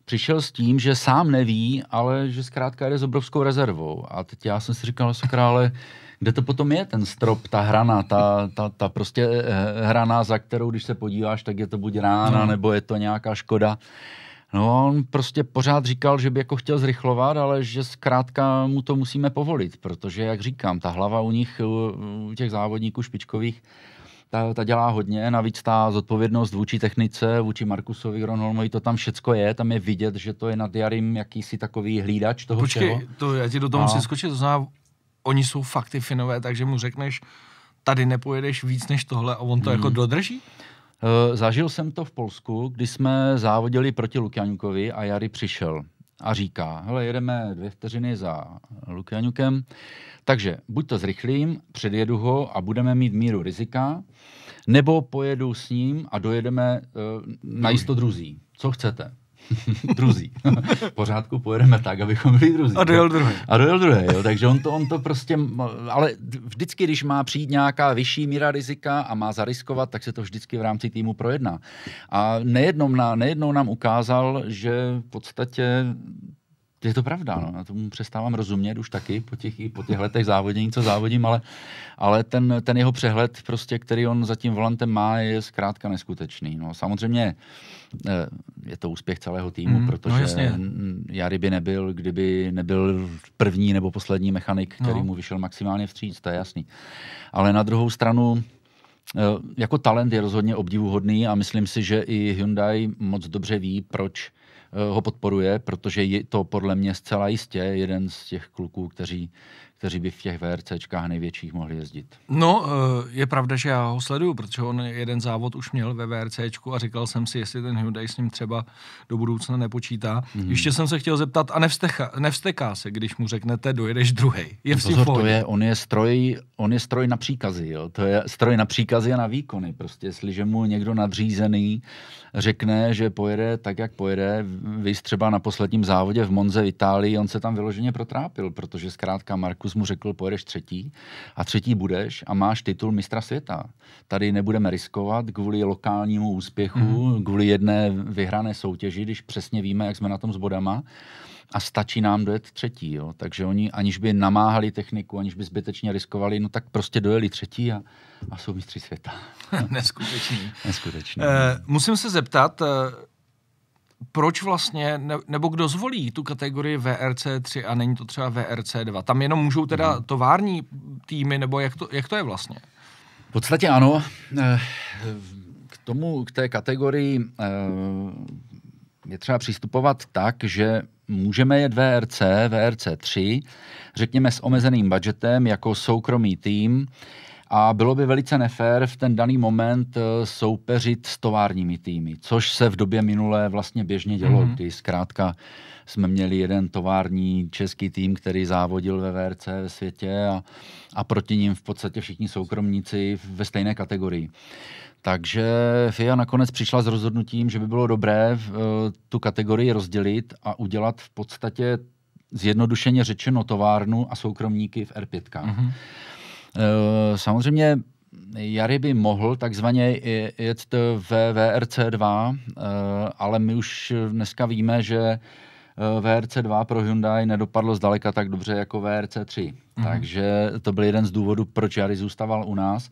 přišel s tím, že sám neví, ale že zkrátka jde s obrovskou rezervou. A teď já jsem si říkal, sakra, ale kde to potom je, ten strop, ta hrana, ta, ta, ta prostě eh, hrana, za kterou, když se podíváš, tak je to buď rána, hmm. nebo je to nějaká škoda. No on prostě pořád říkal, že by jako chtěl zrychlovat, ale že zkrátka mu to musíme povolit, protože, jak říkám, ta hlava u nich, u těch závodníků špičkových, ta, ta dělá hodně, navíc ta zodpovědnost vůči technice, vůči Markusovi Gronholmovi, to tam všecko je, tam je vidět, že to je nad Jarim jakýsi takový hlídač toho Počkej, všeho. to já ti do toho a... musím skočit, to znamená, oni jsou fakt ty finové, takže mu řekneš, tady nepojedeš víc než tohle a on to jako hmm. jako dodrží? Eh, zažil jsem to v Polsku, kdy jsme závodili proti Lukianukovi a Jary přišel a říká, hele, jedeme dvě vteřiny za Lukianukem, takže buď to zrychlím, předjedu ho a budeme mít míru rizika, nebo pojedu s ním a dojedeme uh, na jisto druzí. Co chcete? [laughs] druzí. Pořádku pojedeme tak, abychom byli druzí. A dojel druhý. A dojel druhý, jo. Takže on to, on to prostě, ale vždycky, když má přijít nějaká vyšší míra rizika a má zariskovat, tak se to vždycky v rámci týmu projedná. A nejednou, na, nejednou nám ukázal, že v podstatě je to pravda, no. na tomu přestávám rozumět už taky po těch, po těch letech závodění, co závodím, ale, ale ten, ten jeho přehled, prostě, který on za tím volantem má, je zkrátka neskutečný. No. Samozřejmě eh, je to úspěch celého týmu, mm, no protože no Jary by nebyl, kdyby nebyl první nebo poslední mechanik, no. který no. mu vyšel maximálně vstříc, to je jasný. Ale na druhou stranu, eh, jako talent je rozhodně obdivuhodný a myslím si, že i Hyundai moc dobře ví, proč Eh, ho podporuje, protože je to podle mě zcela jistě jeden z těch kluků, kteří kteří by v těch VRCčkách největších mohli jezdit. No, eh, je pravda, že já ho sleduju, protože on jeden závod už měl ve VRCčku a říkal jsem si, jestli ten Hyundai s ním třeba do budoucna nepočítá. Mm. Ještě jsem se chtěl zeptat, a nevsteka, nevsteká se, když mu řeknete, dojedeš druhý. Je no pozor, to je, on je stroj, on je stroj na příkazy, jo? to je stroj na příkazy a na výkony. Prostě, jestliže mu někdo nadřízený řekne, že pojede tak, jak pojede, vy třeba na posledním závodě v Monze v Itálii, on se tam vyloženě protrápil, protože zkrátka Marku Markus mu řekl, pojedeš třetí a třetí budeš a máš titul mistra světa. Tady nebudeme riskovat kvůli lokálnímu úspěchu, mm-hmm. kvůli jedné vyhrané soutěži, když přesně víme, jak jsme na tom s bodama a stačí nám dojet třetí. Jo. Takže oni, aniž by namáhali techniku, aniž by zbytečně riskovali, no tak prostě dojeli třetí a, a jsou mistři světa. [laughs] Neskutečný. Neskutečný. Uh, musím se zeptat, eh, proč vlastně, ne, nebo kdo zvolí tu kategorii VRC3 a není to třeba VRC2? Tam jenom můžou teda hmm. tovární týmy, nebo jak to, jak to je vlastně? V podstatě ano. Eh, k tomu, k té kategorii eh, je třeba přistupovat tak, že můžeme jet VRC, VRC3, řekněme s omezeným budgetem, jako soukromý tým, a bylo by velice nefér v ten daný moment eh, soupeřit s továrními týmy, což se v době minulé vlastně běžně dělo, mm-hmm. kdy zkrátka jsme měli jeden tovární český tým, který závodil ve VRC ve světě a, a proti ním v podstatě všichni soukromníci ve stejné kategorii. Takže FIA nakonec přišla s rozhodnutím, že by bylo dobré uh, tu kategorii rozdělit a udělat v podstatě zjednodušeně řečeno továrnu a soukromníky v R5. Mm-hmm. Eh, samozřejmě Jary by mohl takzvaně jet ve VRC2, eh, ale my už dneska víme, že eh, VRC2 pro Hyundai nedopadlo zdaleka tak dobře jako VRC3. Mm-hmm. Takže to byl jeden z důvodů, proč Jary zůstával u nás.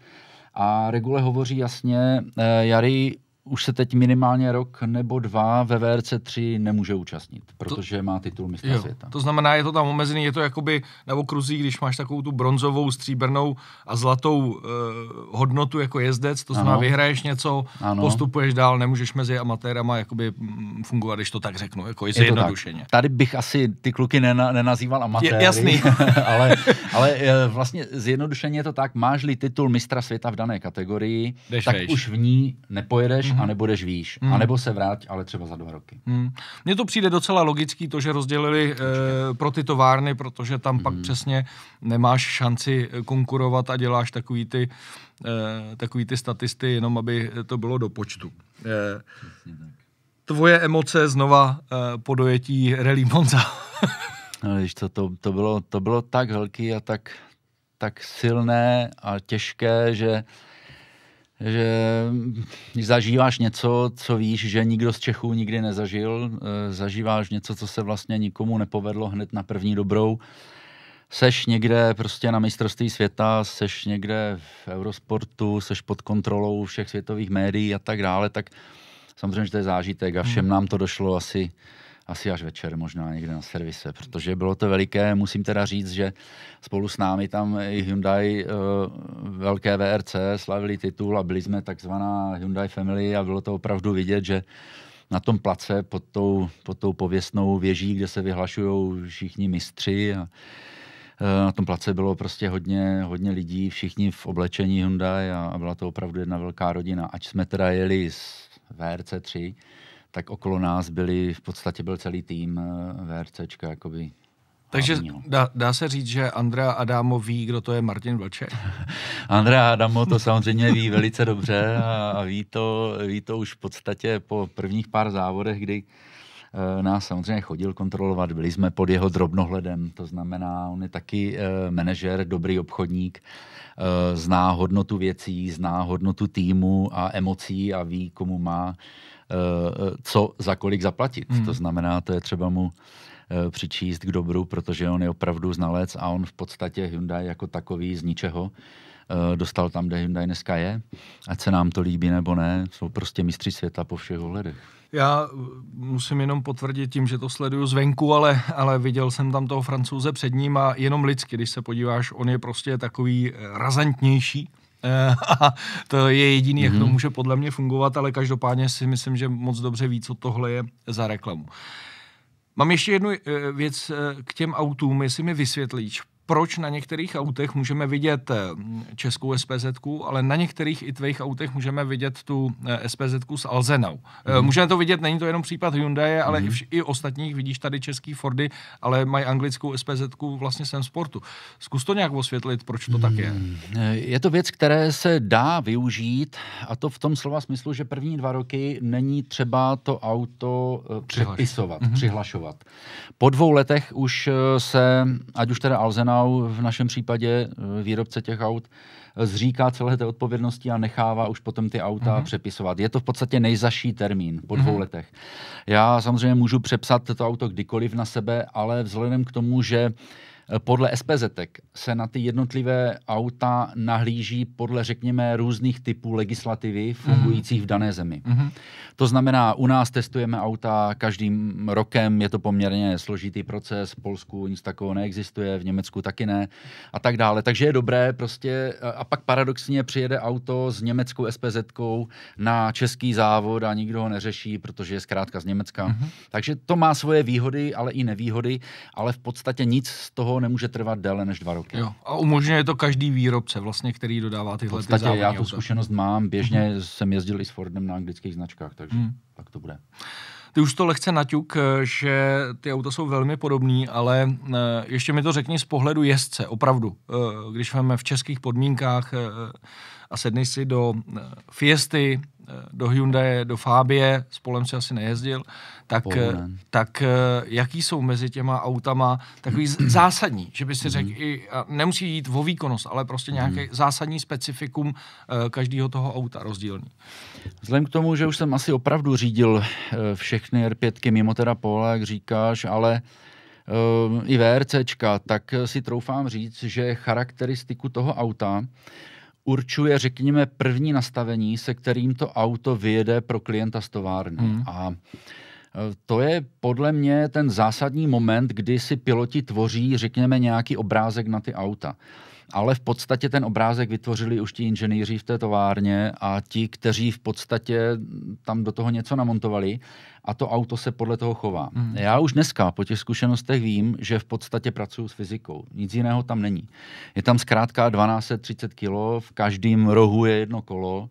A regule hovoří jasně, Jary už se teď minimálně rok nebo dva ve VRC 3 nemůže účastnit, protože to, má titul mistra jo, světa. To znamená, je to tam omezený, je to jakoby na okruzí, když máš takovou tu bronzovou, stříbrnou a zlatou eh, hodnotu jako jezdec, to znamená, ano. vyhraješ něco, ano. postupuješ dál, nemůžeš mezi amatérama jakoby mm, fungovat, když to tak řeknu, jako je zjednodušeně. Tak. Tady bych asi ty kluky nena, nenazýval amatéry. Je, jasný. [laughs] ale, ale eh, vlastně zjednodušeně je to tak, máš-li titul mistra světa v dané kategorii, Jdeš tak vejš. už v ní nepojedeš, mm. a nebudeš výš, mm. nebo se vrát, ale třeba za dva roky. Mm. Mně to přijde docela logický, to, že rozdělili e, pro ty továrny, protože tam mm. pak mhm. přesně nemáš šanci eh, konkurovat a děláš takový ty, e, takový ty statisty, jenom aby to bylo do počtu. E, tvoje emoce znova e, po dojetí Rally Monza. [laughs] no, víš, to, to, to, bylo, to bylo tak velký a tak, tak silné a těžké, že že zažíváš něco, co víš, že nikdo z Čechů nikdy nezažil, eh, zažíváš něco, co se vlastně nikomu nepovedlo hned na první dobrou, seš někde prostě na mistrovství světa, seš někde v Eurosportu, seš pod kontrolou všech světových médií a tak dále, tak samozřejmě, že to je zážitek a všem hmm. nám to došlo asi asi až večer možná někde na servise, protože bylo to veliké. Musím teda říct, že spolu s námi tam i Hyundai, eh, velké VRC, slavili titul a byli jsme takzvaná Hyundai Family a bylo to opravdu vidět, že na tom place pod tou, pod tou pověstnou věží, kde se vyhlašují všichni mistři a eh, na tom place bylo prostě hodně, hodně lidí, všichni v oblečení Hyundai a, byla to opravdu jedna velká rodina. Ať jsme teda jeli z VRC 3, tak okolo nás byli, v podstatě byl celý tým eh, VRCčka, jakoby takže dá, dá se říct, že Andrea Adamo ví, kdo to je Martin Vlček? [laughs] Andrea Adamo to samozřejmě ví velice dobře a, a ví, to, ví to už v podstatě po prvních pár závodech, kdy e, nás samozřejmě chodil kontrolovat, byli jsme pod jeho drobnohledem, to znamená, on je taky e, manažer, dobrý obchodník, e, zná hodnotu věcí, zná hodnotu týmu a emocí a ví, komu má Eh, eh, co za kolik zaplatit. Hmm. To znamená, to je třeba mu eh, přičíst k dobru, protože on je opravdu znalec a on v podstatě Hyundai jako takový z ničeho dostal tam, kde Hyundai dneska je. Ať se nám to líbí nebo ne, jsou prostě mistři světa po všech ohledech. Já musím jenom potvrdit tím, že to sleduju zvenku, ale, ale viděl jsem tam toho francouze před ním a jenom lidsky, když se podíváš, on je prostě takový razantnější, Eh, [laughs] a to je jediný, mm-hmm. jak to mhm. může podle mě fungovat, ale každopádně si myslím, že moc dobře ví, co tohle je za reklamu. Mám ještě jednu eh, věc eh, k těm autům, jestli mi vysvětlíš, proč na některých autech můžeme vidět eh, českou SPZ, ale na některých i tvých autech můžeme vidět tu SPZ eh, s Alzenou. Mm-hmm. Eh, můžeme to vidět, není to jenom případ Hyundai, ale mm-hmm. i, vš- i ostatních, vidíš tady český Fordy, ale mají anglickou SPZ vlastně sem sportu. Zkus to nějak osvětlit, proč to mm-hmm. tak je. Hmm, je to věc, které se dá využít a to v tom slova smyslu, že první dva roky není třeba to auto přepisovat, mm-hmm. přihlašovat. Po dvou letech už se, ať už teda Alzena najednou v našem případě eh, výrobce těch aut eh, zříká celé té odpovědnosti a nechává už potom ty auta Uh-huh. přepisovat. Je to v podstatě nejzaší termín po dvou Uh-huh. letech. Já samozřejmě můžu přepsat to auto kdykoliv na sebe, ale vzhledem k tomu, že uh, Eh, podle SPZ se na ty jednotlivé auta nahlíží podle, řekněme, různých typů legislativy mhm. fungujících v dané zemi. Mm-hmm. To znamená, u nás testujeme auta každým rokem, je to poměrně složitý proces, v Polsku nic takového neexistuje, v Německu taky ne a tak dále. Takže je dobré prostě, eh, a pak paradoxně přijede auto s německou SPZ na český závod a nikdo ho neřeší, protože je zkrátka z Německa. Mm-hmm. Takže to má svoje výhody, ale i nevýhody, ale v podstatě nic z toho dlouho nemůže trvat déle než dva roky. Jo. A umožňuje to každý výrobce, vlastně, který dodává tyhle v podstatě ty já tu auta. zkušenost mám, mhm. běžně mm-hmm. jsem jezdil i s Fordem na anglických značkách, takže mm. tak to bude. Ty už to lehce naťuk, že ty auta jsou velmi podobný, ale e, ještě mi to řekni z pohledu jezdce, opravdu. E, když máme v českých podmínkách e, a sedneš si do Fiesty, Eh, do Hyundai, do Fábie, spolem si asi nejezdil, tak, eh, tak eh, jaký jsou mezi těma autama takový [clears throat] zásadní, že by si řekl, mm-hmm. nemusí jít o výkonnost, ale prostě nějaký mm-hmm. zásadní specifikum každého toho auta rozdílný. Vzhledem k tomu, že už jsem asi opravdu řídil všechny R5, mimo teda Pola, jak říkáš, ale i VRCčka, tak si troufám říct, že charakteristiku toho auta určuje, řekněme, první nastavení, se kterým to auto vyjede pro klienta z továrny. Hmm. A to je podle mě ten zásadní moment, kdy si piloti tvoří, řekněme, nějaký obrázek na ty auta. Ale v podstatě ten obrázek vytvořili už ti inženýři v té továrně a ti, kteří v podstatě tam do toho něco namontovali a to auto se podle toho chová. Mm. Já už dneska po těch zkušenostech vím, že v podstatě pracuji s fyzikou. Nic jiného tam není. Je tam zkrátka 1230 kg, v každém rohu je jedno kolo,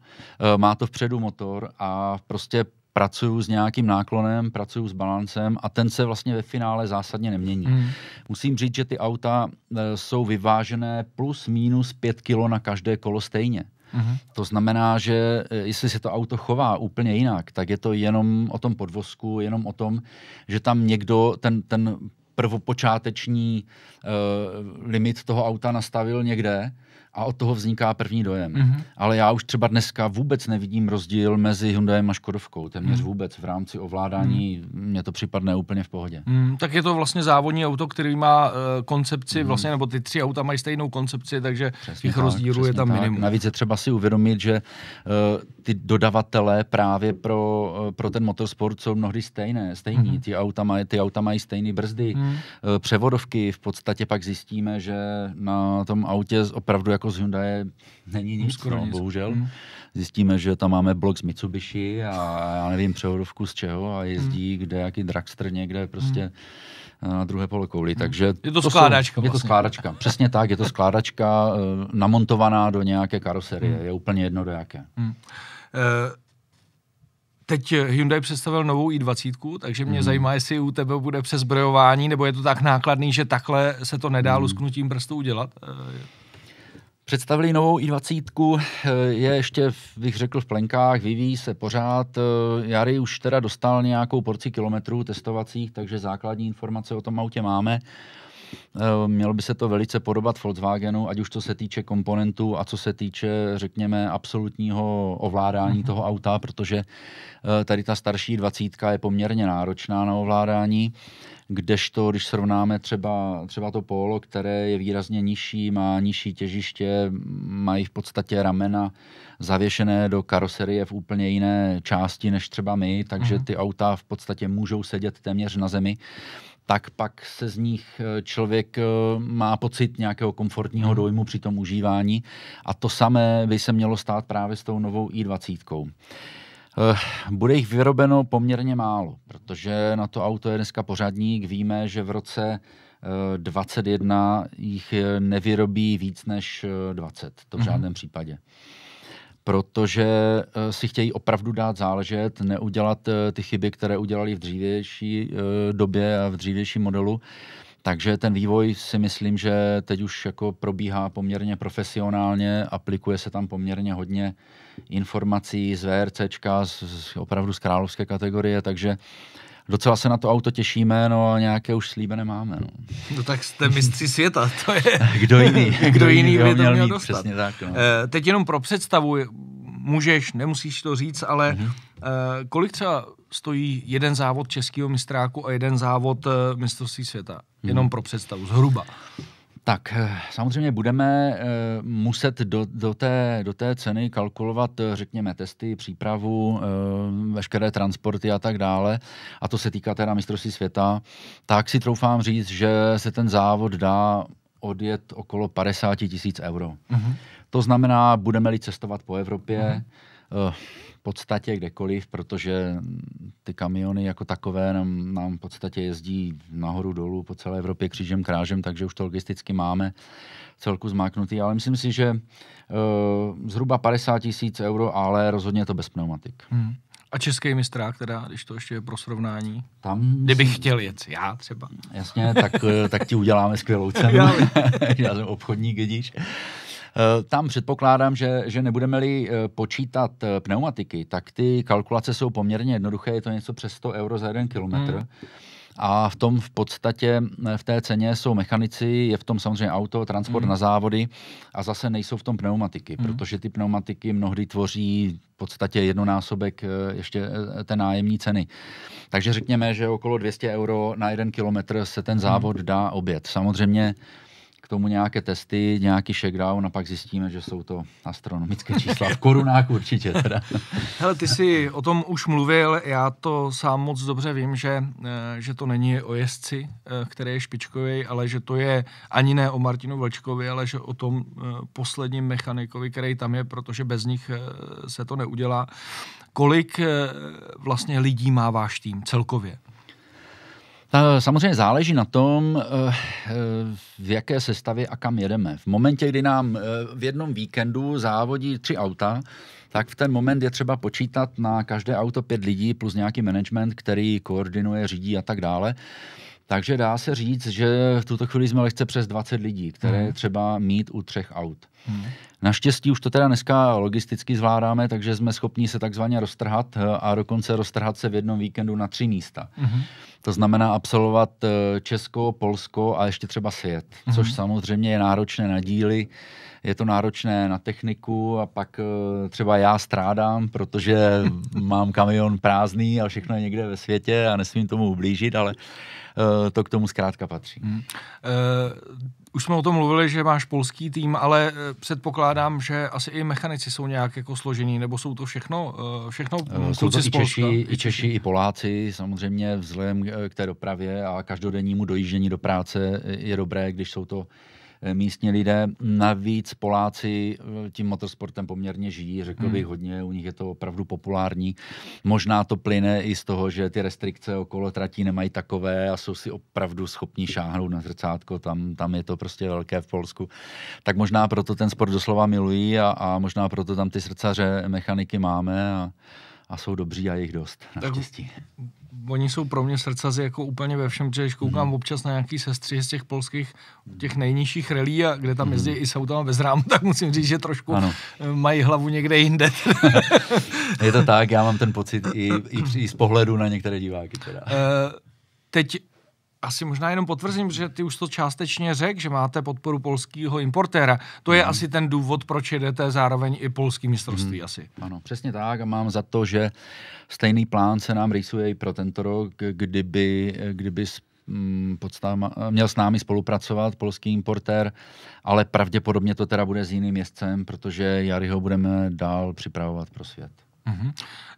e, má to vpředu motor a prostě pracuju s nějakým náklonem, pracuju s balancem a ten se vlastně ve finále zásadně nemění. Mm. Musím říct, že ty auta eh, jsou vyvážené plus minus 5 kilo na každé kolo stejně. Mm-hmm. To znamená, že eh, jestli se to auto chová úplně jinak, tak je to jenom o tom podvozku, jenom o tom, že tam někdo ten, ten prvopočáteční uh, limit toho auta nastavil někde a od toho vzniká první dojem. Mm-hmm. Ale já už třeba dneska vůbec nevidím rozdíl mezi Hyundaiem a Škodovkou, téměř mm-hmm. vůbec v rámci ovládání, mm-hmm. to připadne úplně v pohodě. Mm, tak je to vlastně závodní auto, který má uh, koncepci, mm-hmm. vlastně, nebo ty tři auta mají stejnou koncepci, takže přesně těch tak, rozdílů je tam tak. minimum. Navíc je třeba si uvědomit, že uh, ty dodavatele právě pro, uh, pro ten motorsport jsou mnohdy stejné, stejní. Mm-hmm. Ty, auta maj, ty auta mají stejné brzdy, mm-hmm. uh, převodovky, v podstatě pak zjistíme, že na tom autě opravdu jako jako z Hyundai není nic, Skoro no, nic. bohužel. Mm. Zjistíme, že tam máme blok z Mitsubishi a já nevím převodovku z čeho a jezdí mm. kde jaký dragster někde prostě mm. na druhé polokouli. Hmm. Takže je to, to skládačka. Jsou, vlastně. Je to vlastně. skládačka, přesně tak. Je to skládačka uh, namontovaná do nějaké karoserie. mm. Je úplně jedno do jaké. Mm. Uh, teď Hyundai představil novou i20, takže mě hmm. zajímá, jestli u tebe bude přezbrojování, nebo je to tak nákladný, že takhle se to nedá hmm. lusknutím prstu udělat. Představili novou i20, eh, je ještě, bych řekl, v plenkách, vyvíjí se pořád. Eh, Jary už teda dostal nějakou porci kilometrů testovacích, takže základní informace o tom autě máme. Eh, mělo by se to velice podobat Volkswagenu, ať už to se týče komponentů a co se týče, řekněme, absolutního ovládání mm-hmm. toho auta, protože eh, tady ta starší dvacítka je poměrně náročná na ovládání kdežto, když srovnáme třeba, třeba to polo, které je výrazně nižší, má nižší těžiště, mají v podstatě ramena zavěšené do karoserie v úplně jiné části než třeba my, takže mhm. ty auta v podstatě můžou sedět téměř na zemi tak pak se z nich eh, člověk eh, má pocit nějakého komfortního hmm. dojmu při tom užívání. A to samé by se mělo stát právě s tou novou i20. Eh, bude jich vyrobeno poměrně málo, protože na to auto je dneska pořadník. Víme, že v roce 21 jich nevyrobí víc než 20, to v mhm. žádném mm-hmm. případě protože eh, si chtějí opravdu dát záležet, neudělat eh, ty chyby, které udělali v dřívější eh, době a v dřívějším modelu. Takže ten vývoj si myslím, že teď už jako probíhá poměrně profesionálně, aplikuje se tam poměrně hodně informací z VRCčka, z, z, opravdu z královské kategorie, takže docela se na to auto těšíme, no a nějaké už slíbené máme. No, no tak jste mistři světa, to je... [laughs] Kdo jiný? [laughs] Kdo, kdo jiný, jiný by to měl, měl mít, dostat. Přesně tak, no. Eh, teď jenom pro představu, můžeš, nemusíš to říct, ale mm-hmm. kolik třeba stojí jeden závod českého mistráku a jeden závod eh, mistrovství světa? Mhm. Jenom pro představu, zhruba. Tak eh, samozřejmě budeme eh, muset do, do, té, do té ceny kalkulovat, eh, řekněme, testy, přípravu, veškeré transporty a tak dále. A to se týká teda mistrovství světa. Tak si troufám říct, že se ten závod dá odjet okolo 50 tisíc euro. Uh-huh. To znamená, budeme-li cestovat po Evropě, uh-huh Eh, v podstatě kdekoliv, protože ty kamiony jako takové nám, nám v podstatě jezdí nahoru dolů po celé Evropě křížem krážem, takže už to logisticky máme celku zmáknutý, ale myslím si, že uh, zhruba 50 tisíc euro, ale rozhodně je to bez pneumatik. Hmm. A český mistrák teda, když to ještě je pro srovnání? Tam... Kdybych chtěl jet, já třeba. Jasně, tak, eh, tak ti uděláme skvělou [laughs] cenu. [laughs] já jsem obchodník, vidíš. Eh, tam předpokládám, že, že nebudeme-li eh, počítat eh, pneumatiky, tak ty kalkulace jsou poměrně jednoduché, je to něco přes 100 euro za jeden kilometr. Hmm. A v tom v podstatě v té ceně jsou mechanici, je v tom samozřejmě auto, transport mm. na závody a zase nejsou v tom pneumatiky, mm. protože ty pneumatiky mnohdy tvoří v podstatě jednonásobek ještě té nájemní ceny. Takže řekněme, že okolo 200 euro na jeden kilometr se ten závod hmm. dá obět. Samozřejmě k tomu nějaké testy, nějaký shakedown a pak zjistíme, že jsou to astronomické čísla. V korunách určitě teda. [laughs] Hele, ty jsi o tom už mluvil, já to sám moc dobře vím, že, eh, že to není o jezdci, eh, který je špičkový, ale že to je ani ne o Martinu Vlčkovi, ale že o tom eh, posledním mechanikovi, který tam je, protože bez nich se to neudělá. Kolik vlastně lidí má váš tým celkově? Eh, samozřejmě záleží na tom, eh, v jaké sestavě a kam jedeme. V momentě, kdy nám eh, v jednom víkendu závodí tři auta, tak v ten moment je třeba počítat na každé auto pět lidí plus nějaký management, který koordinuje, řídí a tak dále. Takže dá se říct, že v tuto chvíli jsme lehce přes 20 lidí, které hmm. třeba mít u třech aut. Hmm. Naštěstí už to teda dneska logisticky zvládáme, takže jsme schopni se takzvaně roztrhat eh, a dokonce roztrhat se v jednom víkendu na tři místa. Hmm. To znamená absolvovat eh, Česko, Polsko a ještě třeba svět, hmm. což samozřejmě je náročné na díly, je to náročné na techniku a pak eh, třeba já strádám, protože [laughs] mám kamion prázdný a všechno je někde ve světě a nesmím tomu ublížit, ale eh, to k tomu zkrátka patří. Hmm. Uh, už jsme o tom mluvili, že máš polský tým, ale předpokládám, že asi i mechanici jsou nějak jako složení, nebo jsou to všechno, všechno uh, jsou to i Češi, i Češi, Češi, i Poláci, samozřejmě vzhledem k té dopravě a každodennímu dojíždění do práce je dobré, když jsou to Eh, místní lidé. Navíc Poláci eh, tím motorsportem poměrně žijí, řekl hmm. bych hmm. hodně, u nich je to opravdu populární. Možná to plyne i z toho, že ty restrikce okolo tratí nemají takové a jsou si opravdu schopni šáhnout na zrcátko, tam, tam je to prostě velké v Polsku. Tak možná proto ten sport doslova milují a, a možná proto tam ty srdcaře mechaniky máme a, a jsou dobří a jich dost, naštěstí. Tak oni jsou pro mě srdcaři jako úplně ve všem, když koukám hmm. občas na nějaký sestři z těch polských, těch nejnižších relí, a kde tam hmm. jezdí hmm. i s autama bez rám, [laughs] tak musím říct, že trošku ano. Eh, mají hlavu někde jinde. [laughs] je to tak, já mám ten pocit [laughs] i, i, i z pohledu na některé diváky. Teda. Uh, teď asi možná jenom potvrzím, že ty už to částečně řekl, že máte podporu polského importéra. To je mm. asi ten důvod, proč jedete zároveň i polský mistrovství mm. asi. Ano, přesně tak a mám za to, že stejný plán se nám rýsuje i pro tento rok, kdyby, kdyby mm, podstáma, měl s námi spolupracovat polský importér, ale pravděpodobně to teda bude s jiným městcem, protože ho budeme dál připravovat pro svět. Mm-hmm.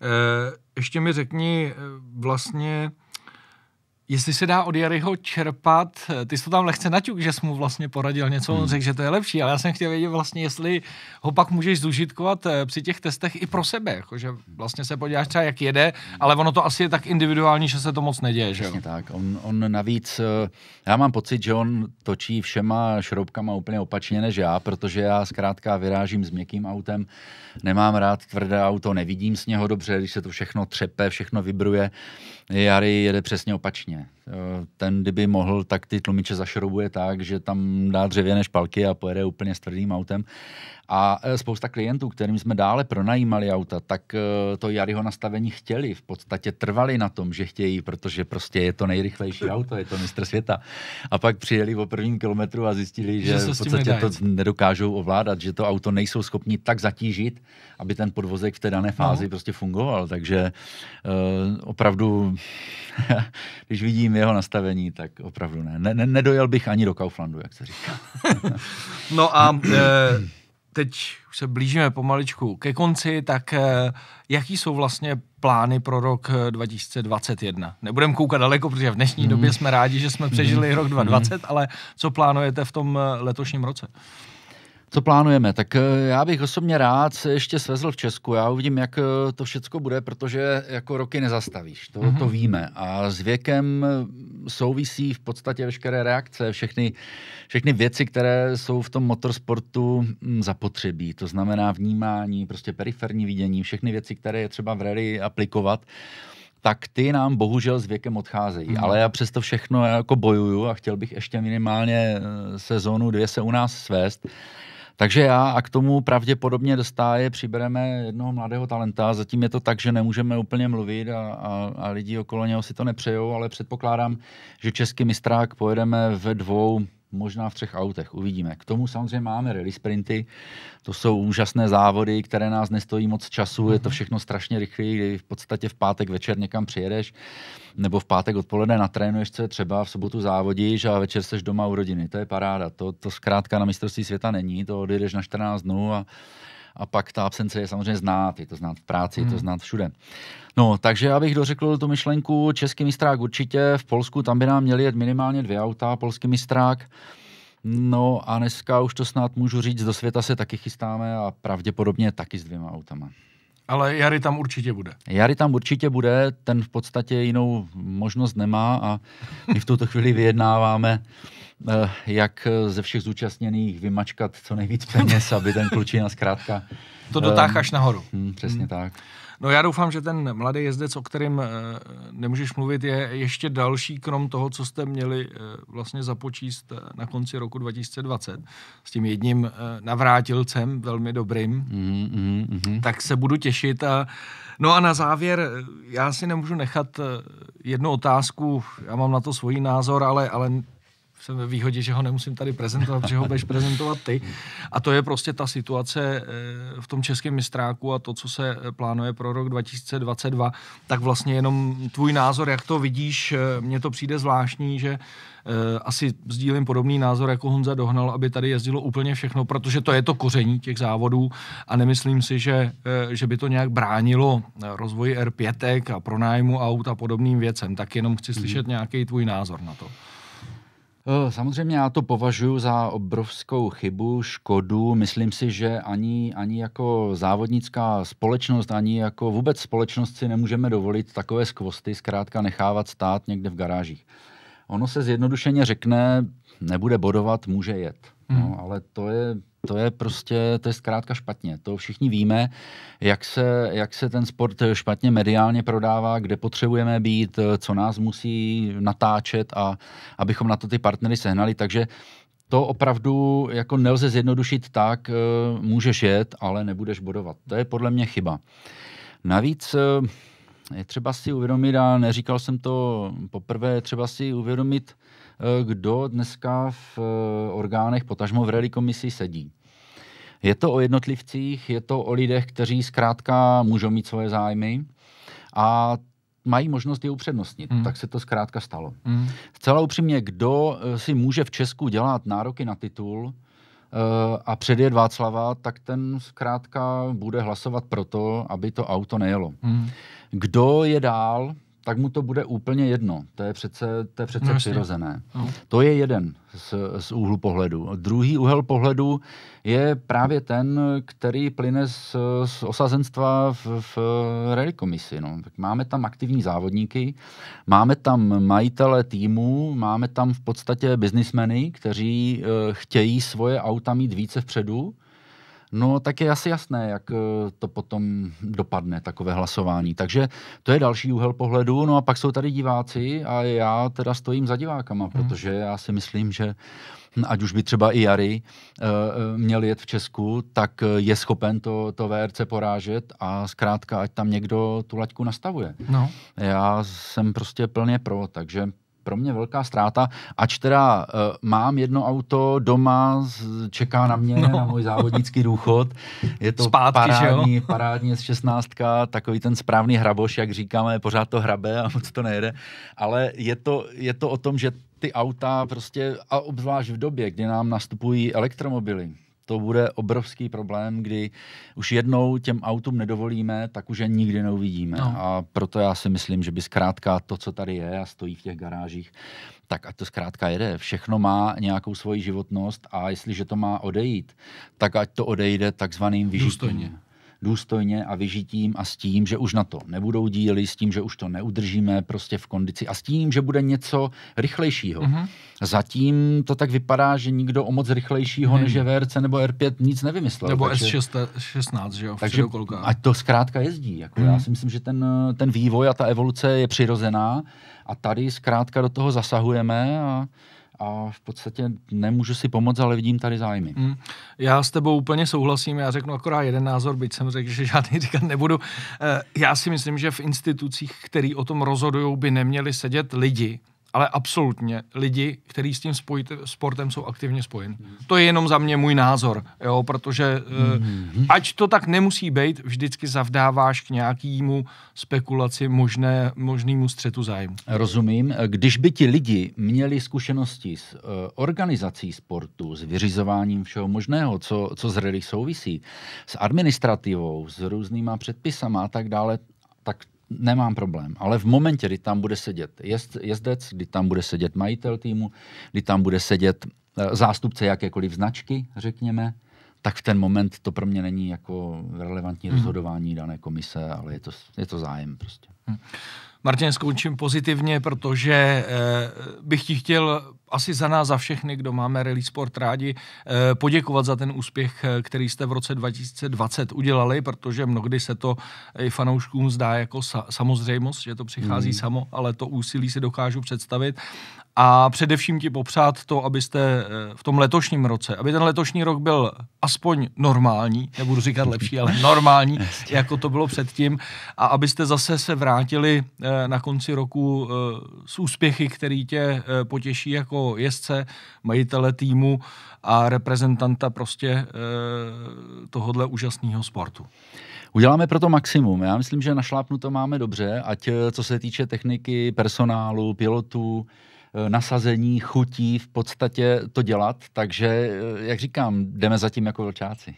E, ještě mi řekni eh, vlastně, jestli se dá od Jaryho čerpat, eh, ty jsi to tam lehce naťuk, že jsi mu vlastně poradil něco, hmm. on řekl, že to je lepší, ale já jsem chtěl vědět vlastně, jestli ho pak můžeš zužitkovat eh, při těch testech i pro sebe, jako, že vlastně se podíváš třeba, jak jede, ale ono to asi je tak individuální, že se to moc neděje, že jo? tak, on, on navíc, eh, já mám pocit, že on točí všema šroubkama úplně opačně než já, protože já zkrátka vyrážím s měkkým autem, nemám rád tvrdé auto, nevidím z něho dobře, když se to všechno třepe, všechno vibruje, Jary jede přesně opačně. Eh, ten, kdyby mohl, tak ty tlumiče zašrobuje tak, že tam dá dřevěné špalky a pojede úplně s tvrdým autem. A e, spousta klientů, kterým jsme dále pronajímali auta, tak e, to Jaryho nastavení chtěli. V podstatě trvali na tom, že chtějí, protože prostě je to nejrychlejší [laughs] auto, je to mistr světa. A pak přijeli o prvním kilometru a zjistili, že, že v podstatě to nedokážou ovládat, že to auto nejsou schopni tak zatížit, aby ten podvozek v té dané no. fázi no. prostě fungoval. Takže uh, opravdu, [laughs] když vidím jeho nastavení, tak opravdu ne. ne, ne nedojel bych ani do Kauflandu, jak se říká. [laughs] no a... E- teď už se blížíme pomaličku ke konci, tak eh, jaký jsou vlastně plány pro rok 2021? Eh, Nebudeme koukat daleko, protože v dnešní hmm. době jsme rádi, že jsme přežili hmm. rok 2020, hmm. ale co plánujete v tom eh, letošním roce? co plánujeme? Tak eh, já bych osobně rád se ještě svezl v Česku. Já uvidím, jak eh, to všechno bude, protože jako roky nezastavíš. To, mm-hmm. to mhm. víme. A s věkem eh, souvisí v podstatě veškeré reakce, všechny, všechny věci, které jsou v tom motorsportu hm, zapotřebí. To znamená vnímání, prostě periferní vidění, všechny věci, které je třeba v rally aplikovat tak ty nám bohužel s věkem odcházejí. Hmm. Ale já přesto všechno jako bojuju a chtěl bych ještě minimálně sezónu dvě se u nás svést. Takže já a k tomu pravděpodobně dostáje přibereme jednoho mladého talenta. Zatím je to tak, že nemůžeme úplně mluvit a, a, a lidi okolo něho si to nepřejou, ale předpokládám, že český mistrák pojedeme ve dvou možná v třech autech, uvidíme. K tomu samozřejmě máme rally sprinty, to jsou úžasné závody, které nás nestojí moc času, je to mhm. všechno strašně rychlé, kdy v podstatě v pátek večer někam přijedeš, nebo v pátek odpoledne natrénuješ, co je třeba, v sobotu závodíš a večer seš doma u rodiny, to je paráda, to, to zkrátka na mistrovství světa není, to odjedeš na 14 dnů a a pak ta absence je samozřejmě znát, je to znát v práci, hmm. je to hmm. znát všude. No, takže abych dořekl tu myšlenku, český mistrák určitě, v Polsku tam by nám měli jet minimálně dvě auta, polský mistrák, No a dneska už to snad můžu říct, do světa se taky chystáme a pravděpodobně taky s dvěma autama. Ale Jary tam určitě bude. Jary tam určitě bude, ten v podstatě jinou možnost nemá a my v tuto chvíli vyjednáváme Eh, jak eh, ze všech zúčastněných vymačkat co nejvíc peněz, aby ten klučina zkrátka... To dotáh eh, až nahoru. Hmm, přesně hmm. tak. No já doufám, že ten mladý jezdec, o kterým nemůžeš mluvit, je ještě další krom toho, co jste měli vlastně započíst na konci roku 2020 s tím jedním navrátilcem velmi dobrým. Mm, mm, mm. Tak se budu těšit. A, no a na závěr, já si nemůžu nechat jednu otázku, já mám na to svůj názor, ale, ale jsem ve výhodě, že ho nemusím tady prezentovat, že ho budeš prezentovat ty. A to je prostě ta situace eh, v tom českém mistráku a to, co se eh, plánuje pro rok 2022, tak vlastně jenom tvůj názor, jak to vidíš, eh, mně to přijde zvláštní, že asi sdílím podobný názor, jako Honza dohnal, aby tady jezdilo úplně všechno, protože to je to koření těch závodů a nemyslím si, že, že by to nějak bránilo rozvoji R5 a pronájmu aut a podobným věcem. Tak jenom chci slyšet mhm. nějaký tvůj názor na to. Eh, samozřejmě já to považuji za obrovskou chybu, škodu. Myslím si, že ani, ani jako závodnická společnost, ani jako vůbec společnost si nemůžeme dovolit takové skvosty zkrátka nechávat stát někde v garážích. Ono se zjednodušeně řekne, nebude bodovat, může jet. No, hmm. No, ale to je, to je prostě, to je zkrátka špatně. To všichni víme, jak se, jak se ten sport špatně mediálně prodává, kde potřebujeme být, co nás musí natáčet a abychom na to ty partnery sehnali. Takže to opravdu jako nelze zjednodušit tak, eh, můžeš jet, ale nebudeš bodovat. To je podle mě chyba. Navíc eh, je třeba si uvědomit, a neříkal jsem to poprvé, je třeba si uvědomit, Eh, kdo dneska v eh, orgánech, potažmo v rally komisi sedí. Je to o jednotlivcích, je to o lidech, kteří zkrátka můžou mít svoje zájmy a mají možnost je upřednostnit. Mm. Tak se to zkrátka stalo. Mm. upřímně, kdo eh, si může v Česku dělat nároky na titul, a předjet Václava, tak ten zkrátka bude hlasovat proto, aby to auto nejelo. Mm. Kdo je dál, tak mu to bude úplně jedno. To je přece, to je přece no, přirozené. No. To je jeden z, z úhlu pohledu. Druhý úhel pohledu je právě ten, který plyne z, z osazenstva v, v rally komisi. No. Tak máme tam aktivní závodníky, máme tam majitele týmů, máme tam v podstatě biznismeny, kteří e, chtějí svoje auta mít více vpředu, no tak je asi jasné, jak eh, to potom dopadne, takové hlasování. Takže to je další úhel pohledu. No a pak jsou tady diváci a já teda stojím za divákama, hmm. protože já si myslím, že ať už by třeba i Jary eh, eh, měl jet v Česku, tak je schopen to, to VRC porážet a zkrátka, ať tam někdo tu laťku nastavuje. No. Já jsem prostě plně pro, takže pro mě velká ztráta, ač teda uh, mám jedno auto doma, čeká na mě, no. na můj závodnický důchod. Je to Zpátky, parádní, parádní z 16, takový ten správný hraboš, jak říkáme, pořád to hrabe a moc to nejde. Ale je to, je to o tom, že ty auta prostě, a obzvlášť v době, kdy nám nastupují elektromobily, to bude obrovský problém, kdy už jednou těm autům nedovolíme, tak už je nikdy neuvidíme. No. A proto já si myslím, že by zkrátka to, co tady je a stojí v těch garážích, tak ať to zkrátka jede. Všechno má nějakou svoji životnost a jestliže to má odejít, tak ať to odejde takzvaným vyžitím. Důstojně důstojně a vyžitím a s tím, že už na to nebudou díly, s tím, že už to neudržíme prostě v kondici a s tím, že bude něco rychlejšího. Mm-hmm. Zatím to tak vypadá, že nikdo o moc rychlejšího hmm. než je VRC nebo R5 nic nevymyslel. Nebo S16, že jo? Takže ať to zkrátka jezdí. Jako mm. Já mhm. si myslím, že ten, ten vývoj a ta evoluce je přirozená a tady zkrátka do toho zasahujeme a a v podstatě nemůžu si pomoct, ale vidím tady zájmy. Mm. Já s tebou úplně souhlasím, já řeknu akorát jeden názor, byť jsem řekl, že žádný [laughs] říkat nebudu. Eh, já si myslím, že v institucích, které o tom rozhodují, by neměli sedět lidi, ale absolutně lidi, kteří s tím spojit, sportem jsou aktivně spojeni. Mhm. To je jenom za mě můj názor, jo, protože mm-hmm. Eh, ať to tak nemusí být, vždycky zavdáváš k nějakému spekulaci možné, možnému střetu zájmu. Rozumím. Když by ti lidi měli zkušenosti s eh, organizací sportu, s vyřizováním všeho možného, co, co z rally souvisí, s administrativou, s různýma předpisama a tak dále, tak nemám problém. Ale v momentě, kdy tam bude sedět jezdec, kdy tam bude sedět majitel týmu, kdy tam bude sedět eh, zástupce jakékoliv značky, řekněme, tak v ten moment to pro mě není jako relevantní mhm. rozhodování dané komise, ale je to, je to zájem prostě. Mhm. Martin, skončím pozitivně, protože eh, bych ti chtěl asi za nás, za všechny, kdo máme Rally Sport rádi, eh, poděkovat za ten úspěch, eh, který jste v roce 2020 udělali, protože mnohdy se to i fanouškům zdá jako sa- samozřejmost, že to přichází mm. samo, ale to úsilí si dokážu představit a především ti popřát to, abyste eh, v tom letošním roce, aby ten letošní rok byl aspoň normální, nebudu říkat lepší, ale [laughs] normální, jako to bylo předtím, a abyste zase se vrátili eh, na konci roku eh, s úspěchy, který tě potěší jako jezdce, majitele týmu a reprezentanta prostě tohodle úžasného sportu. Uděláme proto maximum. Já myslím, že našlápnu to máme dobře, ať co se týče techniky, personálu, pilotů, Eh, nasazení, chutí v podstatě to dělat, takže, eh, jak říkám, jdeme zatím jako vlčáci.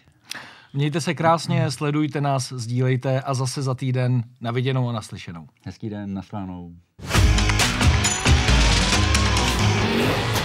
Mějte se krásně, sledujte nás, sdílejte a zase za týden na viděnou a naslyšenou. Hezký den, Yeah.